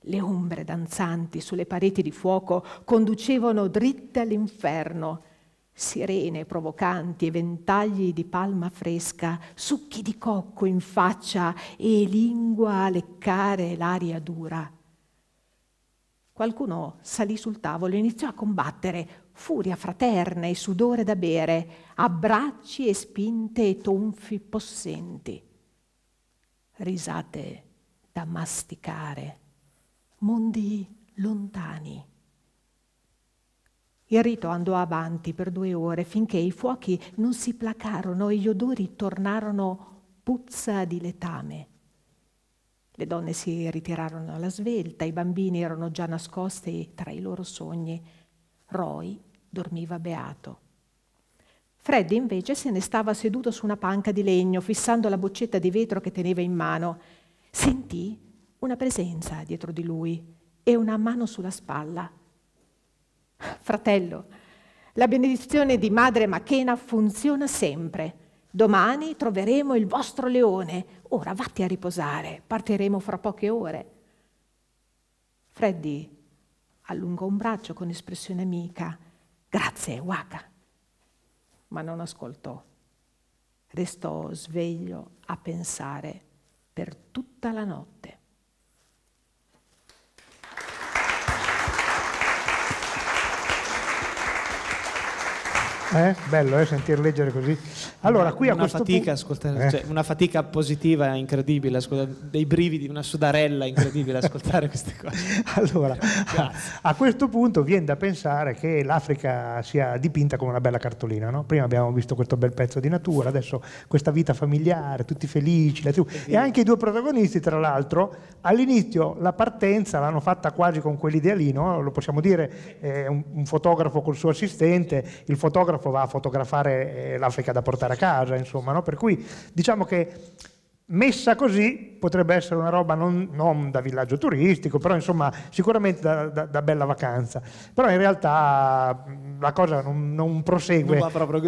Le ombre danzanti sulle pareti di fuoco conducevano dritte all'inferno, sirene provocanti e ventagli di palma fresca, succhi di cocco in faccia e lingua a leccare l'aria dura. Qualcuno salì sul tavolo e iniziò a combattere, furia fraterna e sudore da bere, abbracci e spinte e tonfi possenti risate da masticare, mondi lontani. Il rito andò avanti per due ore finché i fuochi non si placarono e gli odori tornarono puzza di letame. Le donne si ritirarono alla svelta, i bambini erano già nascosti tra i loro sogni. Roy dormiva beato. Fred invece se ne stava seduto su una panca di legno, fissando la boccetta di vetro che teneva in mano. Sentì una presenza dietro di lui e una mano sulla spalla. Fratello, la benedizione di Madre Machena funziona sempre. Domani troveremo il vostro leone. Ora vatti a riposare, partiremo fra poche ore. Freddy allungò un braccio con espressione amica. Grazie, Waka ma non ascoltò. Restò sveglio a pensare per tutta la notte. Eh? Bello eh, sentir leggere così. Allora, qui a questo fatica, punto... ascolta, eh? cioè, una fatica positiva incredibile, dei brividi, una sudarella incredibile ascoltare queste cose. Allora, a, a, questo punto viene da pensare che l'Africa sia dipinta come una bella cartolina. No? Prima abbiamo visto questo bel pezzo di natura, adesso questa vita familiare, tutti felici, la tribù. e anche i due protagonisti, tra l'altro, all'inizio la partenza l'hanno fatta quasi con quell'idea lì, no? lo possiamo dire, eh, un, un fotografo col suo assistente, il fotografo fotografo va a fotografare eh, l'Africa da portare a casa, insomma, no? per cui diciamo che messa così potrebbe essere una roba non, non, da villaggio turistico, però insomma sicuramente da, da, da bella vacanza. Però in realtà la cosa non, non, prosegue,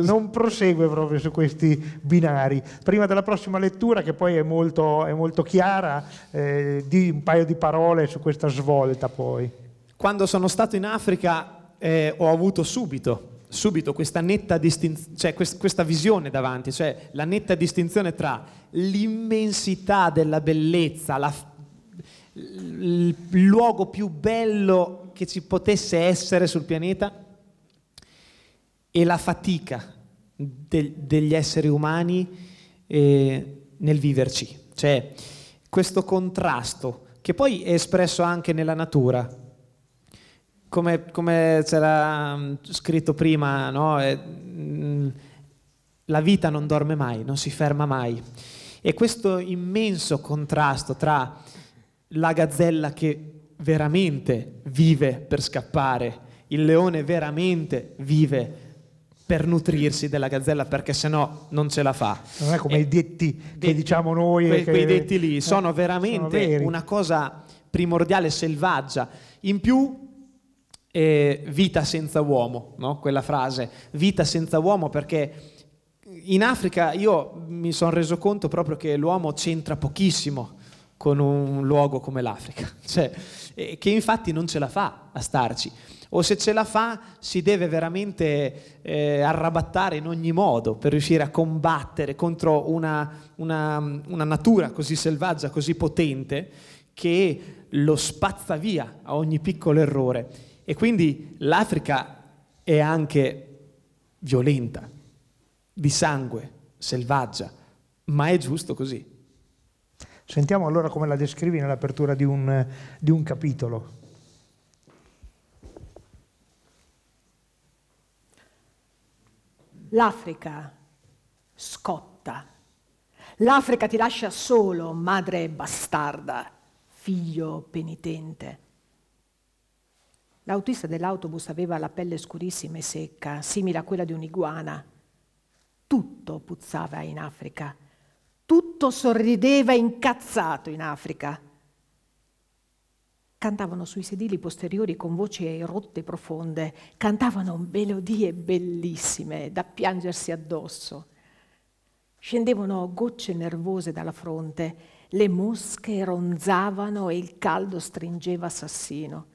non, prosegue, proprio su questi binari. Prima della prossima lettura, che poi è molto, è molto chiara, eh, di un paio di parole su questa svolta poi. Quando sono stato in Africa eh, ho avuto subito subito questa netta distinzione, cioè questa visione davanti, cioè la netta distinzione tra l'immensità della bellezza, la, il luogo più bello che ci potesse essere sul pianeta e la fatica de, degli esseri umani eh, nel viverci. Cioè questo contrasto che poi è espresso anche nella natura, come, come c'era mm, scritto prima, no? Mm, la vita non dorme mai, non si ferma mai. E questo immenso contrasto tra la gazzella che veramente vive per scappare, il leone veramente vive per nutrirsi della gazzella perché sennò non ce la fa. Non è come e i detti che de- diciamo noi. Que- che... Quei detti lì sono veramente sono una cosa primordiale, selvaggia. In più eh, vita senza uomo, no? quella frase, vita senza uomo perché in Africa io mi sono reso conto proprio che l'uomo c'entra pochissimo con un luogo come l'Africa, cioè, che infatti non ce la fa a starci, o se ce la fa si deve veramente eh, arrabattare in ogni modo per riuscire a combattere contro una, una, una natura così selvaggia, così potente, che lo spazza via a ogni piccolo errore. E quindi l'Africa è anche violenta, di sangue, selvaggia, ma è giusto così. Sentiamo allora come la descrivi nell'apertura di un, di un capitolo. L'Africa scotta. L'Africa ti lascia solo, madre bastarda, figlio penitente. L'autista dell'autobus aveva la pelle scurissima e secca, simile a quella di un'iguana. Tutto puzzava in Africa. Tutto sorrideva incazzato in Africa. Cantavano sui sedili posteriori con voci rotte e profonde, cantavano melodie bellissime da piangersi addosso. Scendevano gocce nervose dalla fronte, le mosche ronzavano e il caldo stringeva assassino.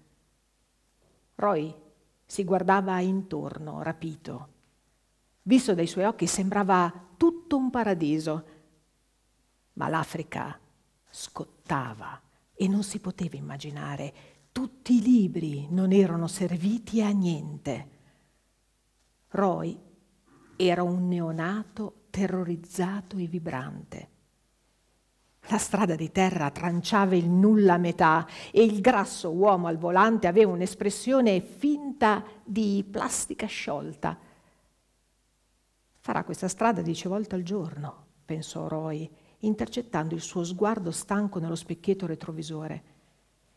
Roy si guardava intorno, rapito. Visto dai suoi occhi sembrava tutto un paradiso, ma l'Africa scottava e non si poteva immaginare. Tutti i libri non erano serviti a niente. Roy era un neonato terrorizzato e vibrante. La strada di terra tranciava il nulla a metà e il grasso uomo al volante aveva un'espressione finta di plastica sciolta. Farà questa strada dieci volte al giorno, pensò Roy, intercettando il suo sguardo stanco nello specchietto retrovisore.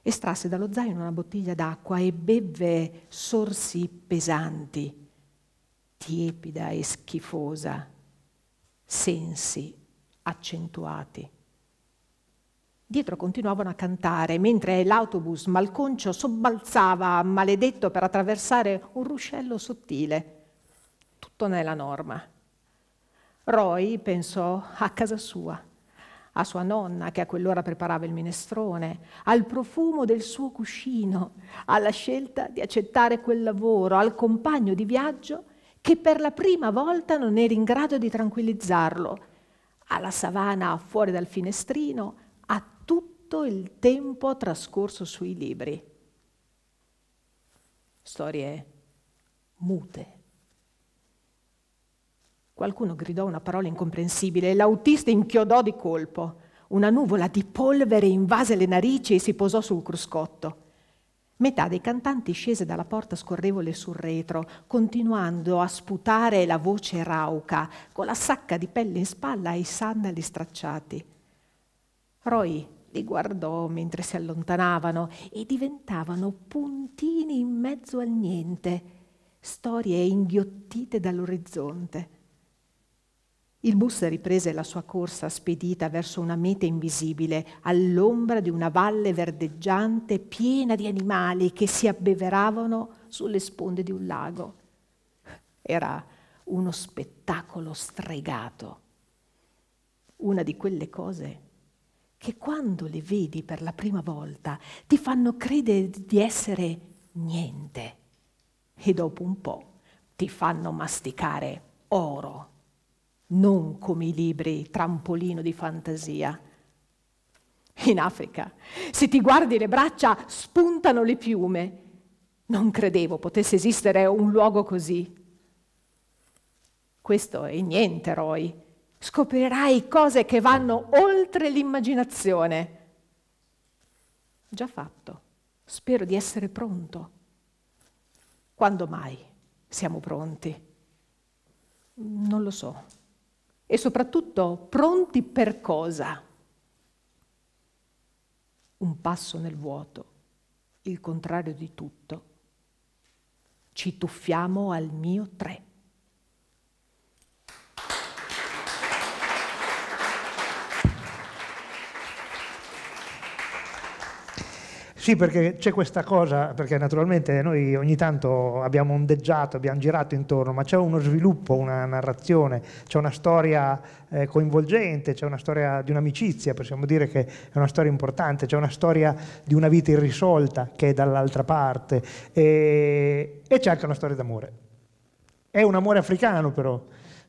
Estrasse dallo zaino una bottiglia d'acqua e bevve sorsi pesanti, tiepida e schifosa, sensi accentuati. Dietro continuavano a cantare, mentre l'autobus malconcio sobbalzava, maledetto, per attraversare un ruscello sottile. Tutto nella norma. Roy pensò a casa sua, a sua nonna che a quell'ora preparava il minestrone, al profumo del suo cuscino, alla scelta di accettare quel lavoro, al compagno di viaggio che per la prima volta non era in grado di tranquillizzarlo, alla savana fuori dal finestrino, tutto il tempo trascorso sui libri. Storie mute. Qualcuno gridò una parola incomprensibile e l'autista inchiodò di colpo. Una nuvola di polvere invase le narici e si posò sul cruscotto. Metà dei cantanti scese dalla porta scorrevole sul retro, continuando a sputare la voce rauca, con la sacca di pelle in spalla e i sandali stracciati. Roy li guardò mentre si allontanavano e diventavano puntini in mezzo al niente, storie inghiottite dall'orizzonte. Il bus riprese la sua corsa spedita verso una meta invisibile, all'ombra di una valle verdeggiante piena di animali che si abbeveravano sulle sponde di un lago. Era uno spettacolo stregato, una di quelle cose che quando le vedi per la prima volta ti fanno credere di essere niente e dopo un po' ti fanno masticare oro, non come i libri trampolino di fantasia. In Africa, se ti guardi le braccia, spuntano le piume. Non credevo potesse esistere un luogo così. Questo è niente, Roy, scoprirai cose che vanno oltre l'immaginazione. Già fatto. Spero di essere pronto. Quando mai siamo pronti? Non lo so. E soprattutto pronti per cosa? Un passo nel vuoto, il contrario di tutto. Ci tuffiamo al mio tre. Sì, perché c'è questa cosa, perché naturalmente noi ogni tanto abbiamo ondeggiato, abbiamo girato intorno, ma c'è uno sviluppo, una narrazione, c'è una storia eh, coinvolgente, c'è una storia di un'amicizia, possiamo dire che è una storia importante, c'è una storia di una vita irrisolta che è dall'altra parte e, e c'è anche una storia d'amore. È un amore africano però,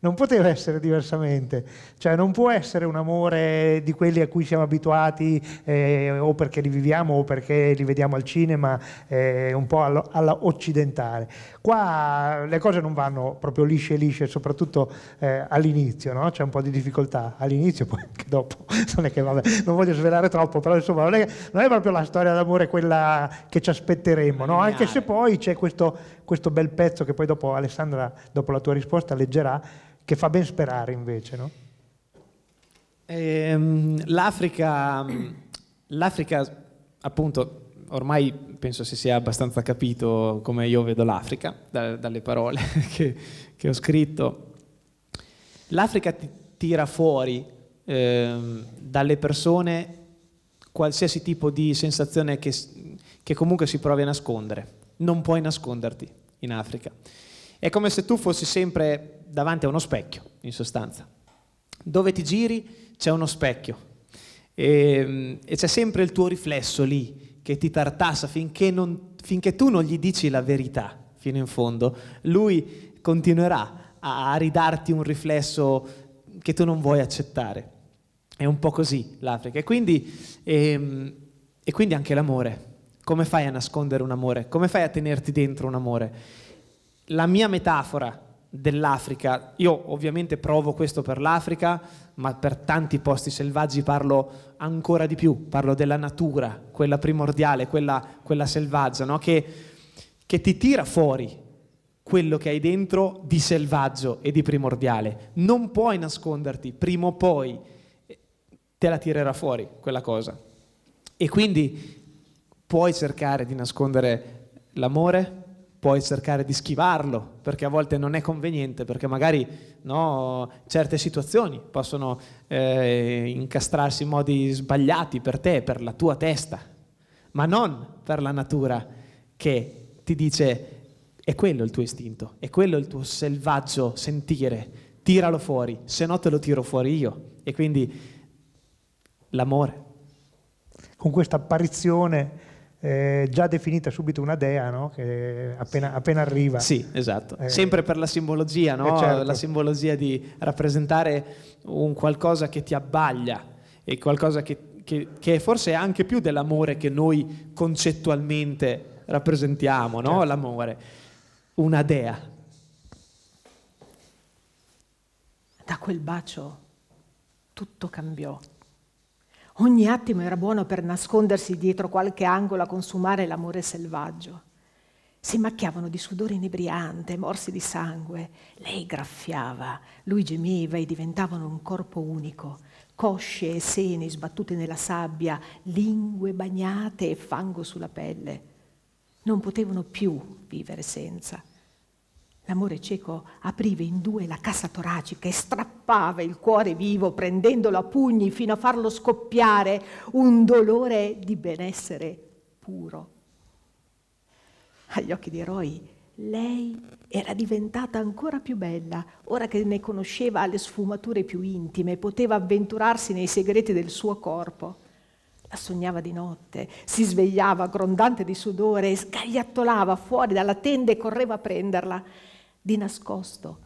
non poteva essere diversamente, cioè non può essere un amore di quelli a cui siamo abituati eh, o perché li viviamo o perché li vediamo al cinema eh, un po' all'occidentale. Qua le cose non vanno proprio lisce lisce, soprattutto eh, all'inizio, no? c'è un po' di difficoltà all'inizio, poi anche dopo, non è che vabbè, non voglio svelare troppo, però insomma non è, non è proprio la storia d'amore quella che ci aspetteremmo, no? anche se poi c'è questo, questo bel pezzo che poi dopo Alessandra, dopo la tua risposta, leggerà che fa ben sperare invece, no? ehm, L'Africa, l'Africa, appunto, ormai penso si sia abbastanza capito come io vedo l'Africa da, dalle parole che, che, ho scritto. L'Africa ti tira fuori eh, dalle persone qualsiasi tipo di sensazione che, che comunque si provi a nascondere. Non puoi nasconderti in Africa. È come se tu fossi sempre davanti a uno specchio, in sostanza. Dove ti giri c'è uno specchio e, ehm, e c'è sempre il tuo riflesso lì che ti tartassa finché, non, finché tu non gli dici la verità fino in fondo. Lui continuerà a, ridarti un riflesso che tu non vuoi accettare. È un po' così l'Africa. E quindi, e, ehm, e quindi anche l'amore. Come fai a nascondere un amore? Come fai a tenerti dentro un amore? la mia metafora dell'Africa, io ovviamente provo questo per l'Africa, ma per tanti posti selvaggi parlo ancora di più, parlo della natura, quella primordiale, quella, quella selvaggia, no? che, che ti tira fuori quello che hai dentro di selvaggio e di primordiale. Non puoi nasconderti, prima o poi eh, te la tirerà fuori quella cosa. E quindi puoi cercare di nascondere l'amore, puoi cercare di schivarlo, perché a volte non è conveniente, perché magari no, certe situazioni possono eh, incastrarsi in modi sbagliati per te, per la tua testa, ma non per la natura che ti dice è quello il tuo istinto, è quello il tuo selvaggio sentire, tiralo fuori, se no te lo tiro fuori io. E quindi l'amore. Con questa apparizione eh, già definita subito una dea, no? che appena, appena, arriva. Sì, esatto. Eh, Sempre per la simbologia, no? Eh, certo. la simbologia di rappresentare un qualcosa che ti abbaglia e qualcosa che, che, che forse anche più dell'amore che noi concettualmente rappresentiamo, no? certo. l'amore. Una dea. Da quel bacio tutto cambiò. Ogni attimo era buono per nascondersi dietro qualche angolo a consumare l'amore selvaggio. Si macchiavano di sudore inebriante, morsi di sangue. Lei graffiava, lui gemeva e diventavano un corpo unico. Cosce e seni sbattute nella sabbia, lingue bagnate e fango sulla pelle. Non potevano più vivere senza. L'amore cieco apriva in due la cassa toracica e strappava il cuore vivo, prendendolo a pugni fino a farlo scoppiare un dolore di benessere puro. Agli occhi di eroi, lei era diventata ancora più bella, ora che ne conosceva le sfumature più intime, poteva avventurarsi nei segreti del suo corpo. La sognava di notte, si svegliava grondante di sudore, sgagliattolava fuori dalla tenda e correva a prenderla. Di nascosto,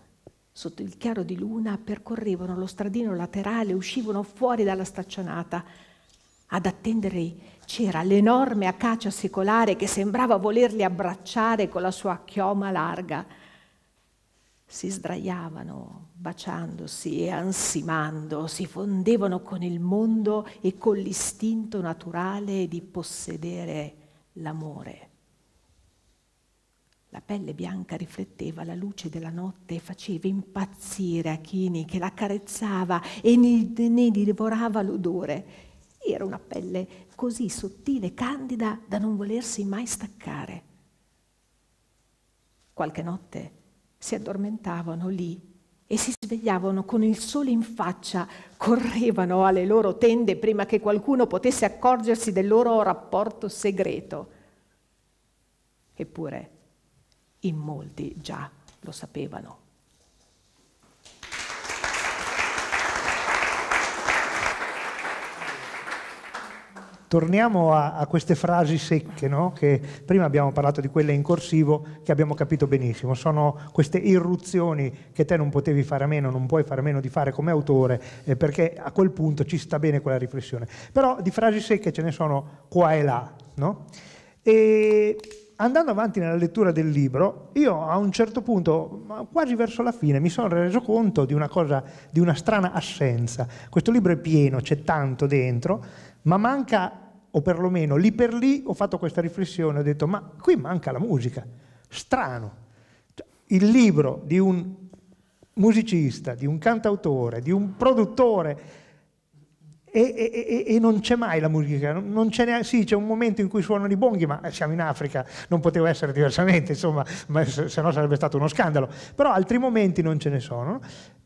sotto il chiaro di luna, percorrevano lo stradino laterale, uscivano fuori dalla staccionata. Ad attendere c'era l'enorme acacia secolare che sembrava volerli abbracciare con la sua chioma larga. Si sdraiavano, baciandosi e ansimando, si fondevano con il mondo e con l'istinto naturale di possedere l'amore. La pelle bianca rifletteva la luce della notte e faceva impazzire Achini che la carezzava e ne, ne divorava l'odore. Era una pelle così sottile e candida da non volersi mai staccare. Qualche notte si addormentavano lì e si svegliavano con il sole in faccia, correvano alle loro tende prima che qualcuno potesse accorgersi del loro rapporto segreto. Eppure, in molti già lo sapevano. Torniamo a, a queste frasi secche, no? che prima abbiamo parlato di quelle in corsivo, che abbiamo capito benissimo. Sono queste irruzioni che te non potevi fare a meno, non puoi fare a meno di fare come autore, eh, perché a quel punto ci sta bene quella riflessione. Però di frasi secche ce ne sono qua e là. No? E andando avanti nella lettura del libro, io a un certo punto, quasi verso la fine, mi sono reso conto di una cosa, di una strana assenza. Questo libro è pieno, c'è tanto dentro, ma manca, o perlomeno lì per lì ho fatto questa riflessione, ho detto, ma qui manca la musica. Strano. Cioè, il libro di un musicista, di un cantautore, di un produttore e, e, e, non c'è mai la musica, non c'è neanche, sì c'è un momento in cui suonano i bonghi, ma siamo in Africa, non poteva essere diversamente, insomma, se, se no sarebbe stato uno scandalo, però altri momenti non ce ne sono.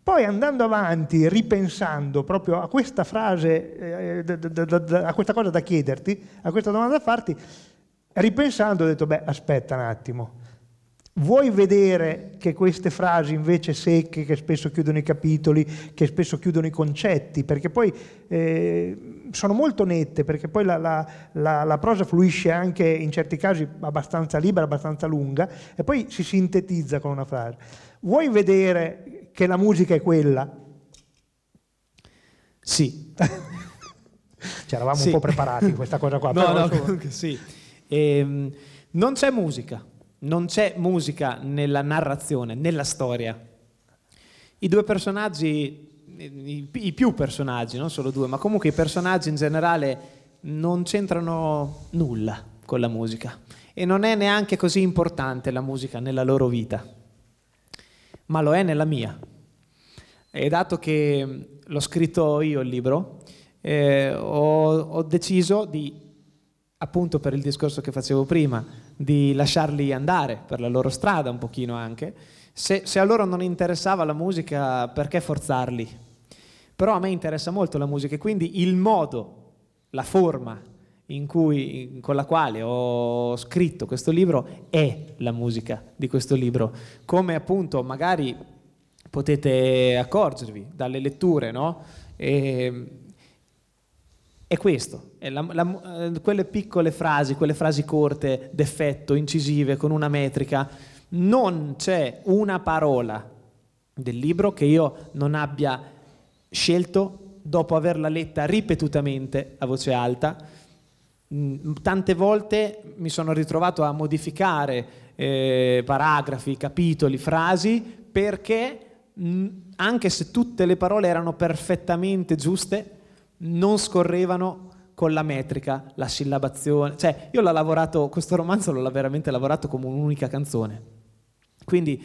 Poi andando avanti, ripensando proprio a questa frase, eh, a questa cosa da chiederti, a questa domanda da farti, ripensando ho detto, beh aspetta un attimo, Vuoi vedere che queste frasi invece secche, che spesso chiudono i capitoli, che spesso chiudono i concetti, perché poi eh, sono molto nette, perché poi la, la, la, la, prosa fluisce anche in certi casi abbastanza libera, abbastanza lunga, e poi si sintetizza con una frase. Vuoi vedere che la musica è quella? Sì. Ci cioè, eravamo sì. un po' preparati in questa cosa qua. no, no, solo... sì. Ehm, non c'è musica. Non c'è musica nella narrazione, nella storia. I due personaggi, i, più personaggi, non solo due, ma comunque i personaggi in generale non c'entrano nulla con la musica e non è neanche così importante la musica nella loro vita, ma lo è nella mia. E dato che l'ho scritto io il libro, eh, ho, ho deciso di, appunto per il discorso che facevo prima, di lasciarli andare per la loro strada un pochino anche. Se, se, a loro non interessava la musica, perché forzarli? Però a me interessa molto la musica e quindi il modo, la forma cui, con la quale ho scritto questo libro è la musica di questo libro. Come appunto magari potete accorgervi dalle letture, no? E ehm, è questo, è la, la, eh, quelle piccole frasi, quelle frasi corte, d'effetto, incisive, con una metrica, non c'è una parola del libro che io non abbia scelto dopo averla letta ripetutamente a voce alta. Mm, tante volte mi sono ritrovato a modificare eh, paragrafi, capitoli, frasi perché mh, mm, anche se tutte le parole erano perfettamente giuste, non scorrevano con la metrica, la sillabazione. Cioè, io l'ho lavorato, questo romanzo l'ho veramente lavorato come un'unica canzone. Quindi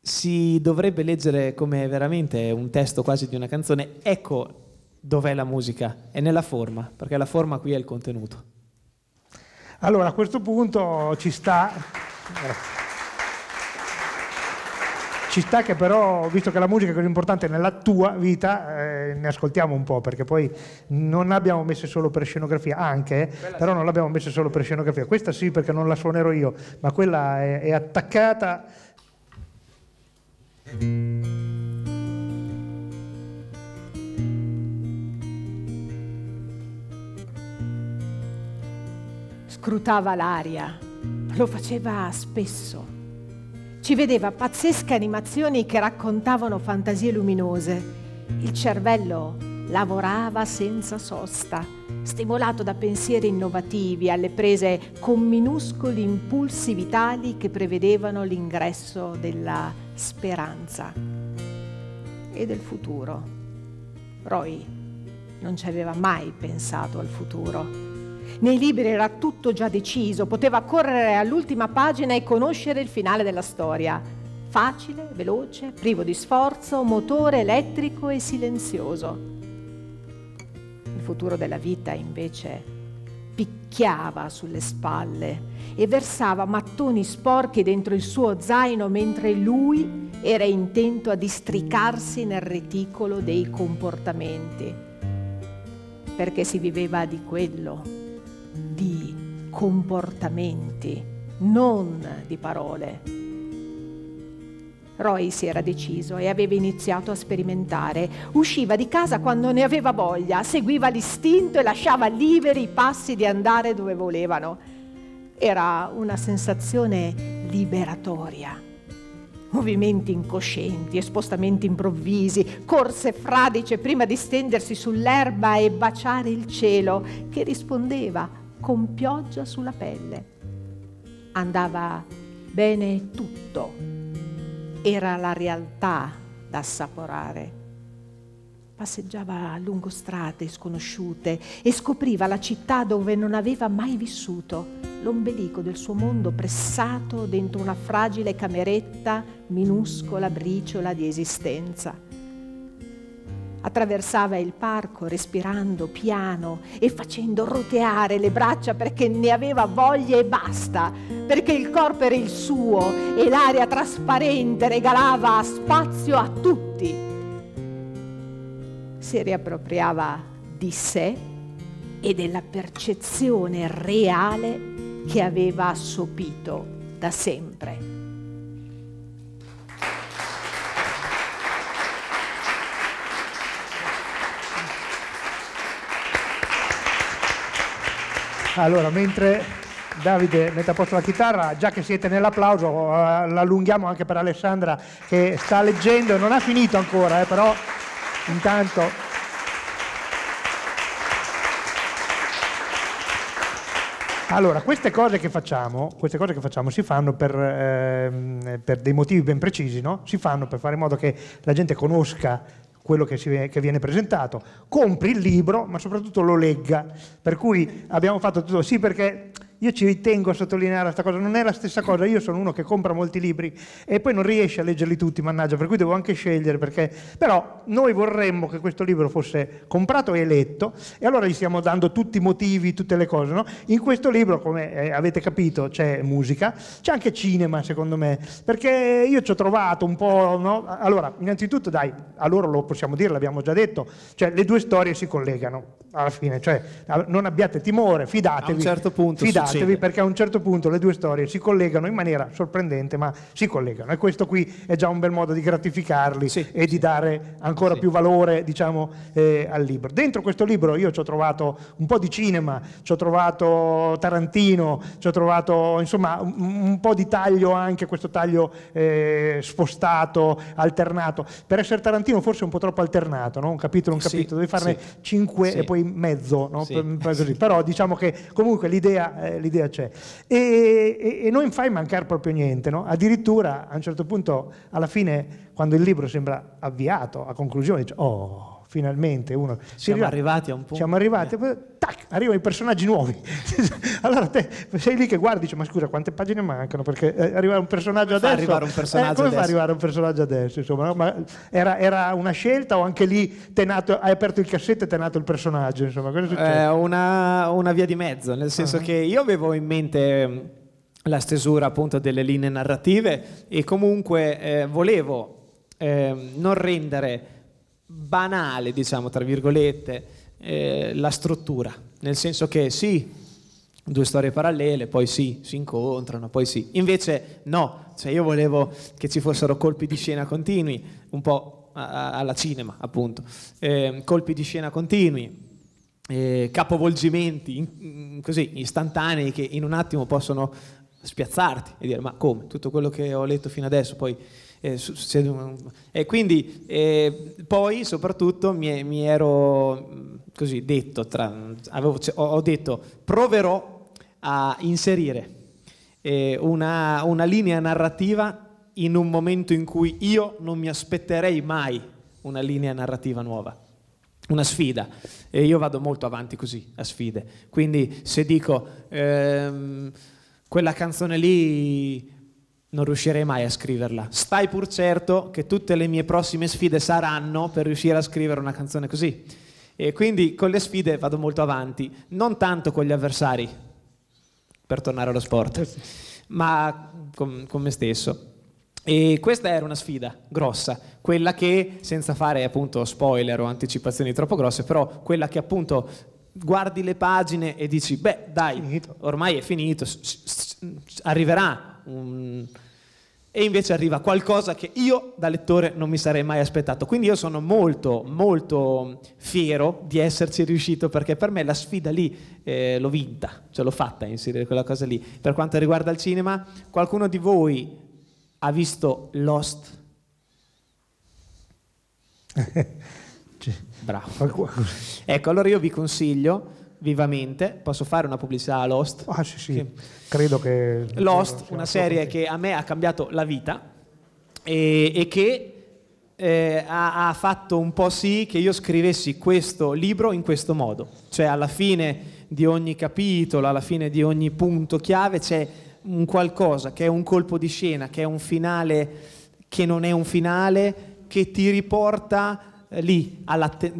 si dovrebbe leggere come veramente un testo quasi di una canzone. Ecco dov'è la musica, è nella forma, perché la forma qui è il contenuto. Allora, a questo punto ci sta... Ci sta che però, visto che la musica è così importante nella tua vita, eh, ne ascoltiamo un po', perché poi non l'abbiamo messa solo per scenografia, anche, quella però sì. non l'abbiamo messa solo per scenografia. Questa sì, perché non la suonerò io, ma quella è, è attaccata. Scrutava l'aria, lo faceva spesso ci vedeva pazzesche animazioni che raccontavano fantasie luminose. Il cervello lavorava senza sosta, stimolato da pensieri innovativi alle prese con minuscoli impulsi vitali che prevedevano l'ingresso della speranza e del futuro. Roy non ci aveva mai pensato al futuro nei libri era tutto già deciso, poteva correre all'ultima pagina e conoscere il finale della storia. Facile, veloce, privo di sforzo, motore elettrico e silenzioso. Il futuro della vita, invece, picchiava sulle spalle e versava mattoni sporchi dentro il suo zaino mentre lui era intento a districarsi nel reticolo dei comportamenti, perché si viveva di quello di comportamenti, non di parole. Roy si era deciso e aveva iniziato a sperimentare. Usciva di casa quando ne aveva voglia, seguiva l'istinto e lasciava liberi i passi di andare dove volevano. Era una sensazione liberatoria. Movimenti incoscienti e spostamenti improvvisi, corse fradice prima di stendersi sull'erba e baciare il cielo che rispondeva con pioggia sulla pelle. Andava bene tutto, era la realtà da assaporare. Passeggiava lungo strade sconosciute e scopriva la città dove non aveva mai vissuto, l'ombelico del suo mondo pressato dentro una fragile cameretta, minuscola briciola di esistenza Attraversava il parco respirando piano e facendo roteare le braccia perché ne aveva voglia e basta, perché il corpo era il suo e l'aria trasparente regalava spazio a tutti. Si riappropriava di sé e della percezione reale che aveva assopito da sempre. Allora, mentre Davide mette a posto la chitarra, già che siete nell'applauso, eh, l'allunghiamo anche per Alessandra che sta leggendo, non ha finito ancora, eh, però intanto... Allora, queste cose che facciamo, queste cose che facciamo si fanno per, eh, per, dei motivi ben precisi, no? si fanno per fare in modo che la gente conosca quello che, si, che, viene presentato, compri il libro ma soprattutto lo legga. Per cui abbiamo fatto tutto sì perché io ci tengo a sottolineare questa cosa, non è la stessa cosa, io sono uno che compra molti libri e poi non riesce a leggerli tutti, mannaggia, per cui devo anche scegliere, perché... però noi vorremmo che questo libro fosse comprato e letto e allora gli stiamo dando tutti i motivi, tutte le cose. No? In questo libro, come eh, avete capito, c'è musica, c'è anche cinema secondo me, perché io ci ho trovato un po'... No? Allora, innanzitutto dai, a loro lo possiamo dire, l'abbiamo già detto, cioè le due storie si collegano alla fine, cioè non abbiate timore, fidatevi. A un certo punto fidatevi Preparatevi sì. perché a un certo punto le due storie si collegano in maniera sorprendente, ma si collegano. E questo qui è già un bel modo di gratificarli sì, e di dare ancora più valore diciamo, eh, al libro. Dentro questo libro io ci ho trovato un po' di cinema, ci ho trovato Tarantino, ci ho trovato insomma un, un po' di taglio anche, questo taglio eh, spostato, alternato. Per essere Tarantino forse un po' troppo alternato, no? un capitolo, un capitolo, devi farne 5 e poi mezzo, no? per, per però diciamo che comunque l'idea eh, l'idea c'è. E, e, e, non fai mancare proprio niente, no? addirittura a un certo punto, alla fine, quando il libro sembra avviato, a conclusione, dici, oh, finalmente uno. Siamo arriva, arrivati a un punto. Siamo arrivati, eh. tac, arrivano i personaggi nuovi. allora te sei lì che guardi, dici, ma scusa, quante pagine mancano? Perché eh, arriva un personaggio adesso. Arrivare un eh, personaggio eh, come adesso? fa arrivare un personaggio adesso? Insomma, no? era, era, una scelta o anche lì tenato, hai aperto il cassetto e nato il personaggio? Insomma, cosa succede? Eh, una, una, via di mezzo, nel senso uh-huh. che io avevo in mente mm, la stesura appunto delle linee narrative e comunque eh, volevo eh, non rendere banale, diciamo tra virgolette, eh, la struttura, nel senso che sì, due storie parallele, poi sì, si incontrano, poi sì. Invece no, cioè io volevo che ci fossero colpi di scena continui, un po' a, a, alla cinema appunto, eh, colpi di scena continui, eh, capovolgimenti in, mm, così istantanei che in un attimo possono spiazzarti e dire ma come tutto quello che ho letto fino adesso poi eh, succede un... E quindi eh, poi soprattutto mi, mi, ero mm, così detto, tra, avevo, cioè, ho, ho, detto proverò a inserire eh, una, una linea narrativa in un momento in cui io non mi aspetterei mai una linea narrativa nuova una sfida e io vado molto avanti così a sfide quindi se dico ehm, quella canzone lì non riuscirei mai a scriverla. Stai pur certo che tutte le mie prossime sfide saranno per riuscire a scrivere una canzone così. E quindi con le sfide vado molto avanti, non tanto con gli avversari, per tornare allo sport, ma con, con me stesso. E questa era una sfida grossa, quella che, senza fare appunto spoiler o anticipazioni troppo grosse, però quella che appunto guardi le pagine e dici, beh dai, ormai è finito, arriverà un, e invece arriva qualcosa che io da lettore non mi sarei mai aspettato. Quindi io sono molto, molto fiero di esserci riuscito perché per me la sfida lì eh, l'ho vinta, ce l'ho fatta inserire quella cosa lì. Per quanto riguarda il cinema, qualcuno di voi ha visto Lost? Cioè, Bravo. Ecco, allora io vi consiglio vivamente. Posso fare una pubblicità a Lost? Ah, sì, sì. Che... Credo che. Lost, una serie che a me ha cambiato la vita e, e che eh, ha, ha, fatto un po' sì che io scrivessi questo libro in questo modo. Cioè, alla fine di ogni capitolo, alla fine di ogni punto chiave, c'è un qualcosa che è un colpo di scena, che è un finale che non è un finale, che ti riporta lì,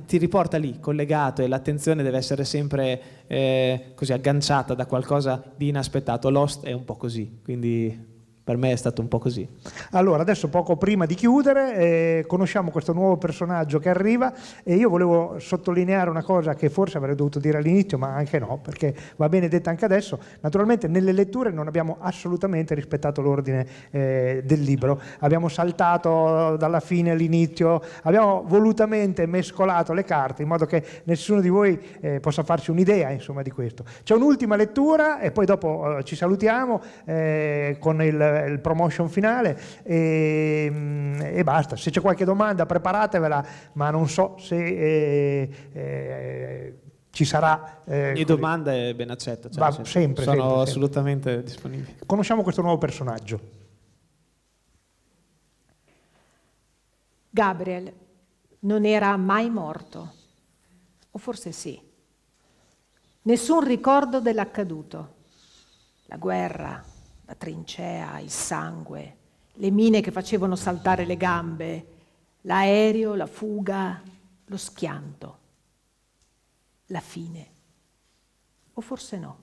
ti riporta lì, collegato e l'attenzione deve essere sempre eh, così agganciata da qualcosa di inaspettato. Lost è un po' così, quindi per me è stato un po' così. Allora, adesso poco prima di chiudere, eh, conosciamo questo nuovo personaggio che arriva e io volevo sottolineare una cosa che forse avrei dovuto dire all'inizio, ma anche no, perché va bene detta anche adesso. Naturalmente nelle letture non abbiamo assolutamente rispettato l'ordine eh, del libro, abbiamo saltato dalla fine all'inizio, abbiamo volutamente mescolato le carte in modo che nessuno di voi eh, possa farci un'idea insomma, di questo. C'è un'ultima lettura e poi dopo eh, ci salutiamo eh, con il il, promotion finale e, mm, e basta. Se c'è qualche domanda preparatevela, ma non so se... Eh, eh, ci sarà. Eh, e domande ben accetta. Cioè, Va, sempre, sempre, sono sempre, assolutamente sempre. disponibili. Conosciamo questo nuovo personaggio. Gabriel non era mai morto, o forse sì. Nessun ricordo dell'accaduto. La guerra, la trincea, il sangue, le mine che facevano saltare le gambe, l'aereo, la fuga, lo schianto, la fine. O forse no.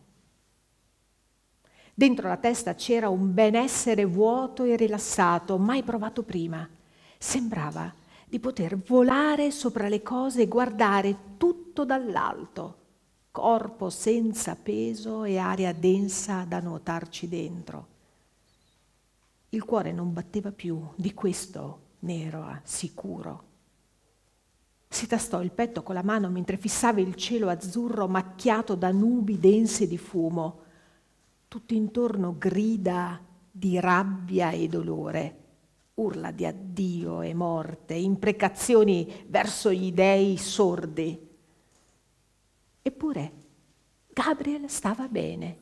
Dentro la testa c'era un benessere vuoto e rilassato, mai provato prima. Sembrava di poter volare sopra le cose e guardare tutto dall'alto corpo senza peso e aria densa da nuotarci dentro. Il cuore non batteva più, di questo ne ero ah, sicuro. Si tastò il petto con la mano mentre fissava il cielo azzurro macchiato da nubi dense di fumo. Tutto intorno grida di rabbia e dolore, urla di addio e morte, imprecazioni verso gli dei sordi. Eppure Gabriel stava bene,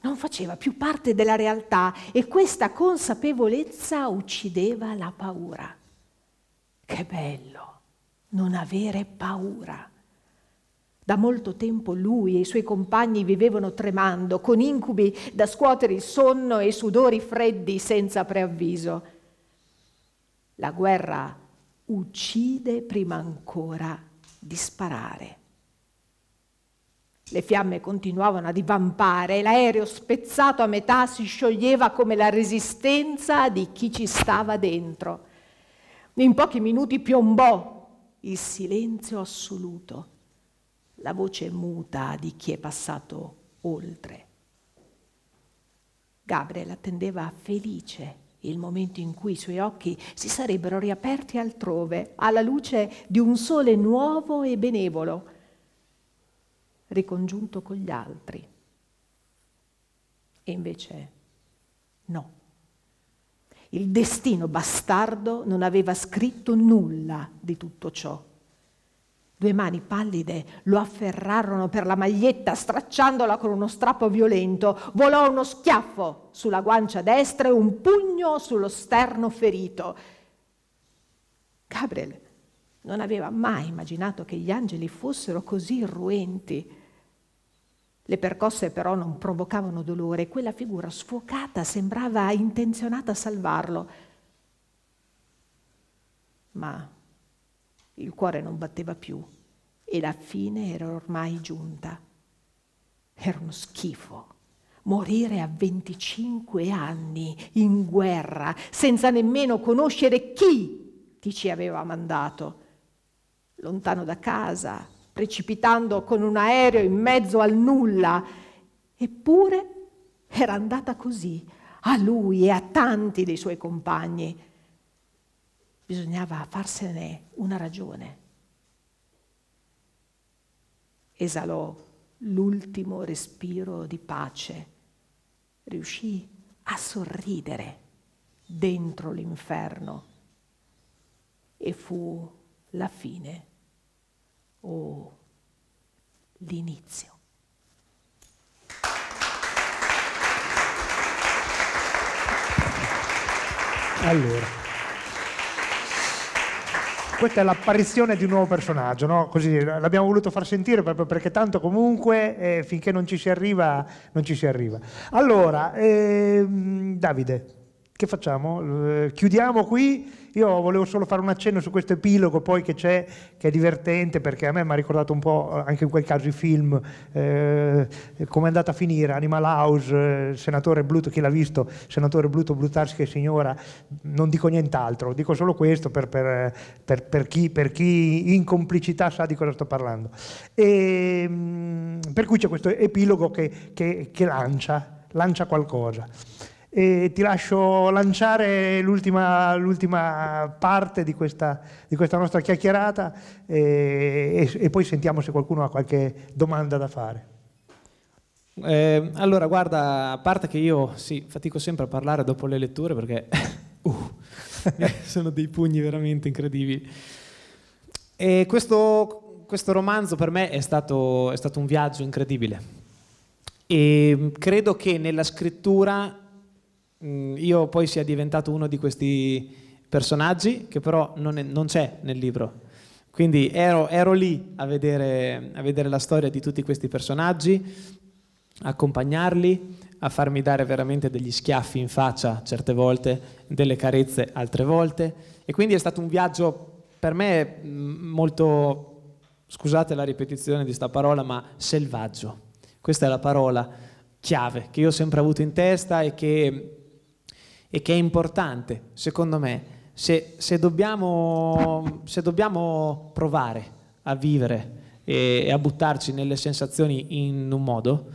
non faceva più parte della realtà e questa consapevolezza uccideva la paura. Che bello non avere paura. Da molto tempo lui e i suoi compagni vivevano tremando, con incubi da scuotere il sonno e sudori freddi senza preavviso. La guerra uccide prima ancora di sparare. Le fiamme continuavano a divampare e l'aereo spezzato a metà si scioglieva come la resistenza di chi ci stava dentro. In pochi minuti piombò il silenzio assoluto, la voce muta di chi è passato oltre. Gabriel attendeva felice il momento in cui i suoi occhi si sarebbero riaperti altrove, alla luce di un sole nuovo e benevolo ricongiunto con gli altri. E invece no. Il destino bastardo non aveva scritto nulla di tutto ciò. Due mani pallide lo afferrarono per la maglietta, stracciandola con uno strappo violento. Volò uno schiaffo sulla guancia destra e un pugno sullo sterno ferito. Gabriel non aveva mai immaginato che gli angeli fossero così irruenti. Le percosse però non provocavano dolore e quella figura sfocata sembrava intenzionata a salvarlo. Ma il cuore non batteva più e la fine era ormai giunta. Era uno schifo. Morire a 25 anni in guerra senza nemmeno conoscere chi ti ci aveva mandato lontano da casa, precipitando con un aereo in mezzo al nulla. Eppure era andata così, a lui e a tanti dei suoi compagni. Bisognava farsene una ragione. Esalò l'ultimo respiro di pace. Riuscì a sorridere dentro l'inferno e fu la fine o l'inizio. Allora, questa è l'apparizione di un nuovo personaggio, no? Così l'abbiamo voluto far sentire proprio perché tanto comunque eh, finché non ci si arriva, non ci si arriva. Allora, eh, Davide, che facciamo? Eh, chiudiamo qui? Io volevo solo fare un accenno su questo epilogo poi che c'è, che è divertente perché a me mi ha ricordato un po' anche in quel caso i film, eh, come è andata a finire, Animal House, eh, Senatore Bluto, chi l'ha visto, Senatore Bluto, Blutarsky e Signora, non dico nient'altro, dico solo questo per, per, per, per chi, chi, in complicità sa di cosa sto parlando. E, ehm, per cui c'è questo epilogo che, che, che lancia, lancia qualcosa e ti lascio lanciare l'ultima, l'ultima parte di questa, di questa, nostra chiacchierata e, e, e, poi sentiamo se qualcuno ha qualche domanda da fare. Eh, allora, guarda, a parte che io sì, fatico sempre a parlare dopo le letture perché uh, eh, sono dei pugni veramente incredibili. E questo, questo romanzo per me è stato, è stato un viaggio incredibile e mm, credo che nella scrittura Mm, io poi sia diventato uno di questi personaggi che però non, è, non c'è nel libro. Quindi ero, ero lì a vedere, a vedere, la storia di tutti questi personaggi, accompagnarli, a farmi dare veramente degli schiaffi in faccia certe volte, delle carezze altre volte. E quindi è stato un viaggio per me mm, molto, scusate la ripetizione di sta parola, ma selvaggio. Questa è la parola chiave che io ho sempre avuto in testa e che e che è importante, secondo me, se, se, dobbiamo, se dobbiamo, provare a vivere e, e a buttarci nelle sensazioni in un modo,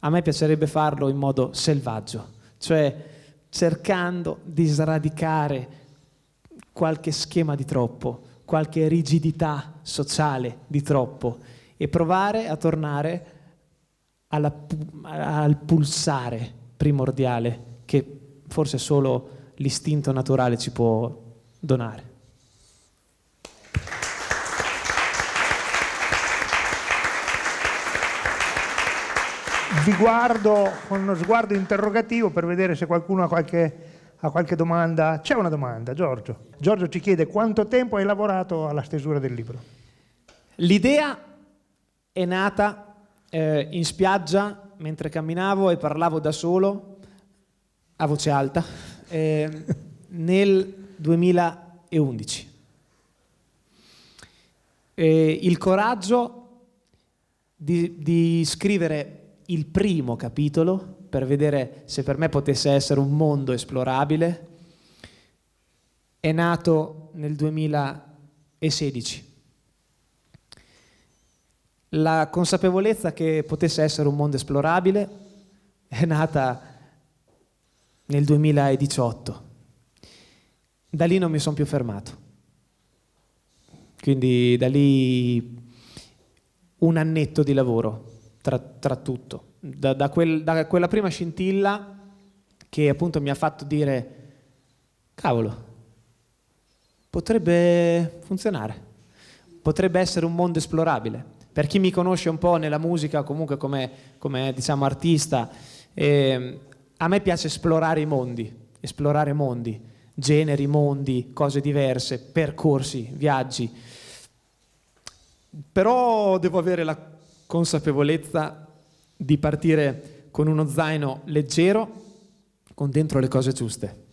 a me piacerebbe farlo in modo selvaggio, cioè cercando di sradicare qualche schema di troppo, qualche rigidità sociale di troppo e provare a tornare alla, al pulsare primordiale che forse solo l'istinto naturale ci può donare. Vi guardo con uno sguardo interrogativo per vedere se qualcuno ha qualche a qualche domanda. C'è una domanda, Giorgio. Giorgio ci chiede quanto tempo hai lavorato alla stesura del libro. L'idea è nata eh, in spiaggia mentre camminavo e parlavo da solo a voce alta eh, nel 2011. Eh, il coraggio di, di scrivere il primo capitolo per vedere se per me potesse essere un mondo esplorabile è nato nel 2016 la consapevolezza che potesse essere un mondo esplorabile è nata nel 2018. Da lì non mi sono più fermato. Quindi da lì un annetto di lavoro tra, tra tutto. Da, da, quel, da quella prima scintilla che appunto mi ha fatto dire, cavolo, potrebbe funzionare, potrebbe essere un mondo esplorabile. Per chi mi conosce un po' nella musica, comunque come, come diciamo, artista, eh, a me piace esplorare i mondi, esplorare mondi, generi, mondi, cose diverse, percorsi, viaggi. Però devo avere la consapevolezza di partire con uno zaino leggero, con dentro le cose giuste.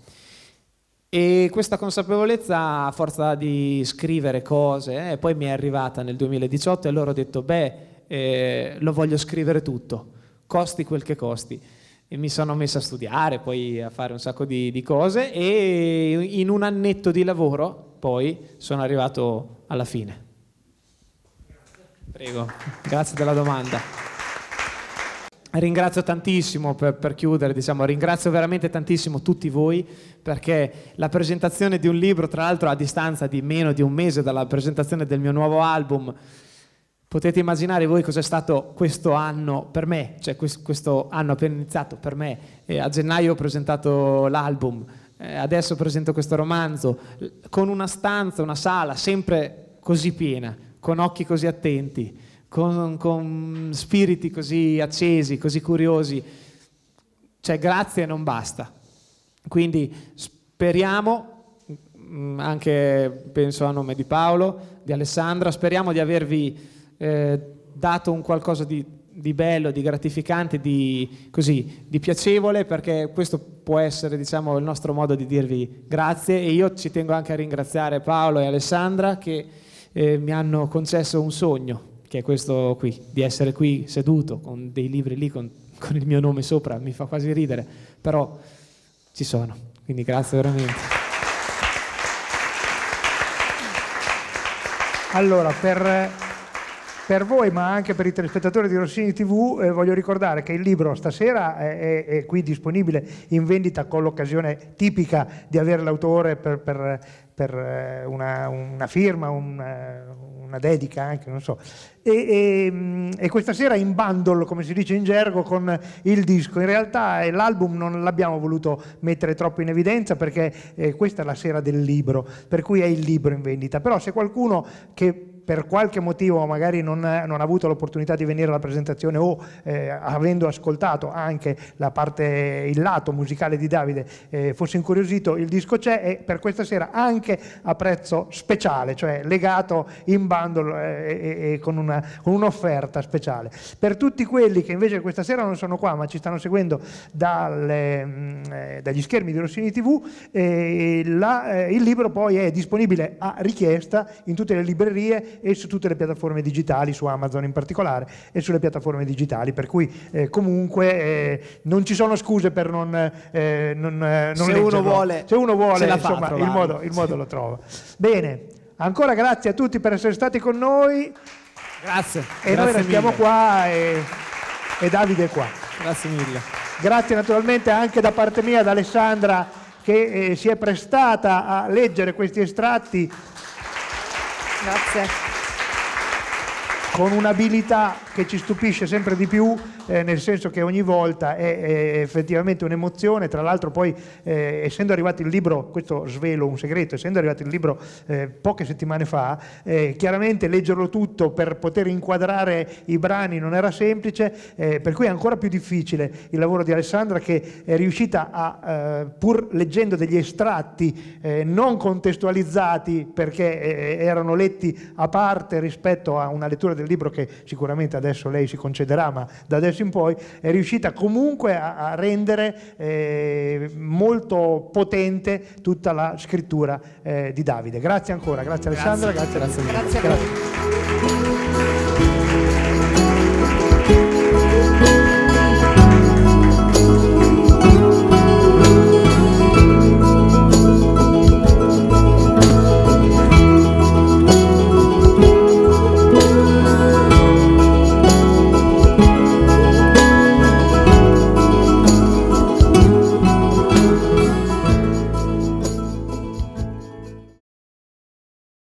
E questa consapevolezza, a forza di scrivere cose, eh, poi mi è arrivata nel 2018 e allora ho detto, beh, eh, lo voglio scrivere tutto, costi quel che costi e mi sono messo a studiare, poi a fare un sacco di, di, cose e in un annetto di lavoro poi sono arrivato alla fine. Prego, grazie della domanda. Ringrazio tantissimo per, per chiudere, diciamo, ringrazio veramente tantissimo tutti voi perché la presentazione di un libro, tra l'altro a distanza di meno di un mese dalla presentazione del mio nuovo album, Potete immaginare voi cos'è stato questo anno per me, cioè questo anno appena iniziato per me. Eh, a gennaio ho presentato l'album, eh, adesso presento questo romanzo, con una stanza, una sala sempre così piena, con occhi così attenti, con, con spiriti così accesi, così curiosi. Cioè grazie non basta. Quindi speriamo mm, anche penso a nome di Paolo, di Alessandra, speriamo di avervi eh, dato un qualcosa di, di bello, di gratificante, di, così, di, piacevole, perché questo può essere diciamo, il nostro modo di dirvi grazie e io ci tengo anche a ringraziare Paolo e Alessandra che eh, mi hanno concesso un sogno, che è questo qui, di essere qui seduto con dei libri lì con, con il mio nome sopra, mi fa quasi ridere, però ci sono, quindi grazie veramente. Allora, per per voi ma anche per i telespettatori di Rossini TV eh, voglio ricordare che il libro stasera è, è, è qui disponibile in vendita con l'occasione tipica di avere l'autore per, per, per eh, una, una, firma, una, eh, una dedica anche, non so. E, e, mm, e, questa sera in bundle, come si dice in gergo, con il disco. In realtà eh, l'album non l'abbiamo voluto mettere troppo in evidenza perché eh, questa è la sera del libro, per cui è il libro in vendita. Però se qualcuno che per qualche motivo magari non, non ha avuto l'opportunità di venire alla presentazione o eh, avendo ascoltato anche la parte, il lato musicale di Davide eh, fosse incuriosito, il disco c'è e per questa sera anche a prezzo speciale, cioè legato in bundle eh, e, e con, una, con un'offerta speciale. Per tutti quelli che invece questa sera non sono qua ma ci stanno seguendo dalle, mh, mm, eh, dagli schermi di Rossini TV, eh, la, eh, il libro poi è disponibile a richiesta in tutte le librerie e su tutte le piattaforme digitali, su Amazon in particolare e sulle piattaforme digitali, per cui eh, comunque eh, non ci sono scuse per non, eh, non, eh, non se leggerlo. Uno vuole, se uno vuole, se insomma, fa, il, modo, il modo sì. lo trova. Bene, ancora grazie a tutti per essere stati con noi. Grazie. E grazie noi restiamo mille. qua e, e Davide è qua. Grazie mille. Grazie naturalmente anche da parte mia ad Alessandra che eh, si è prestata a leggere questi estratti Grazie. Con un'abilità che ci stupisce sempre di più, eh, nel senso che ogni volta è, è effettivamente un'emozione, tra l'altro poi eh, essendo arrivato il libro, questo svelo un segreto, essendo arrivato il libro eh, poche settimane fa, eh, chiaramente leggerlo tutto per poter inquadrare i brani non era semplice, eh, per cui è ancora più difficile il lavoro di Alessandra che è riuscita a, eh, pur leggendo degli estratti non contestualizzati perché erano letti a parte rispetto a una lettura del libro che sicuramente adesso adesso lei si concederà, ma da adesso in poi è riuscita comunque a, a rendere eh, molto potente tutta la scrittura eh, di Davide. Grazie ancora, grazie, grazie. Alessandra, grazie, grazie, grazie a tutti.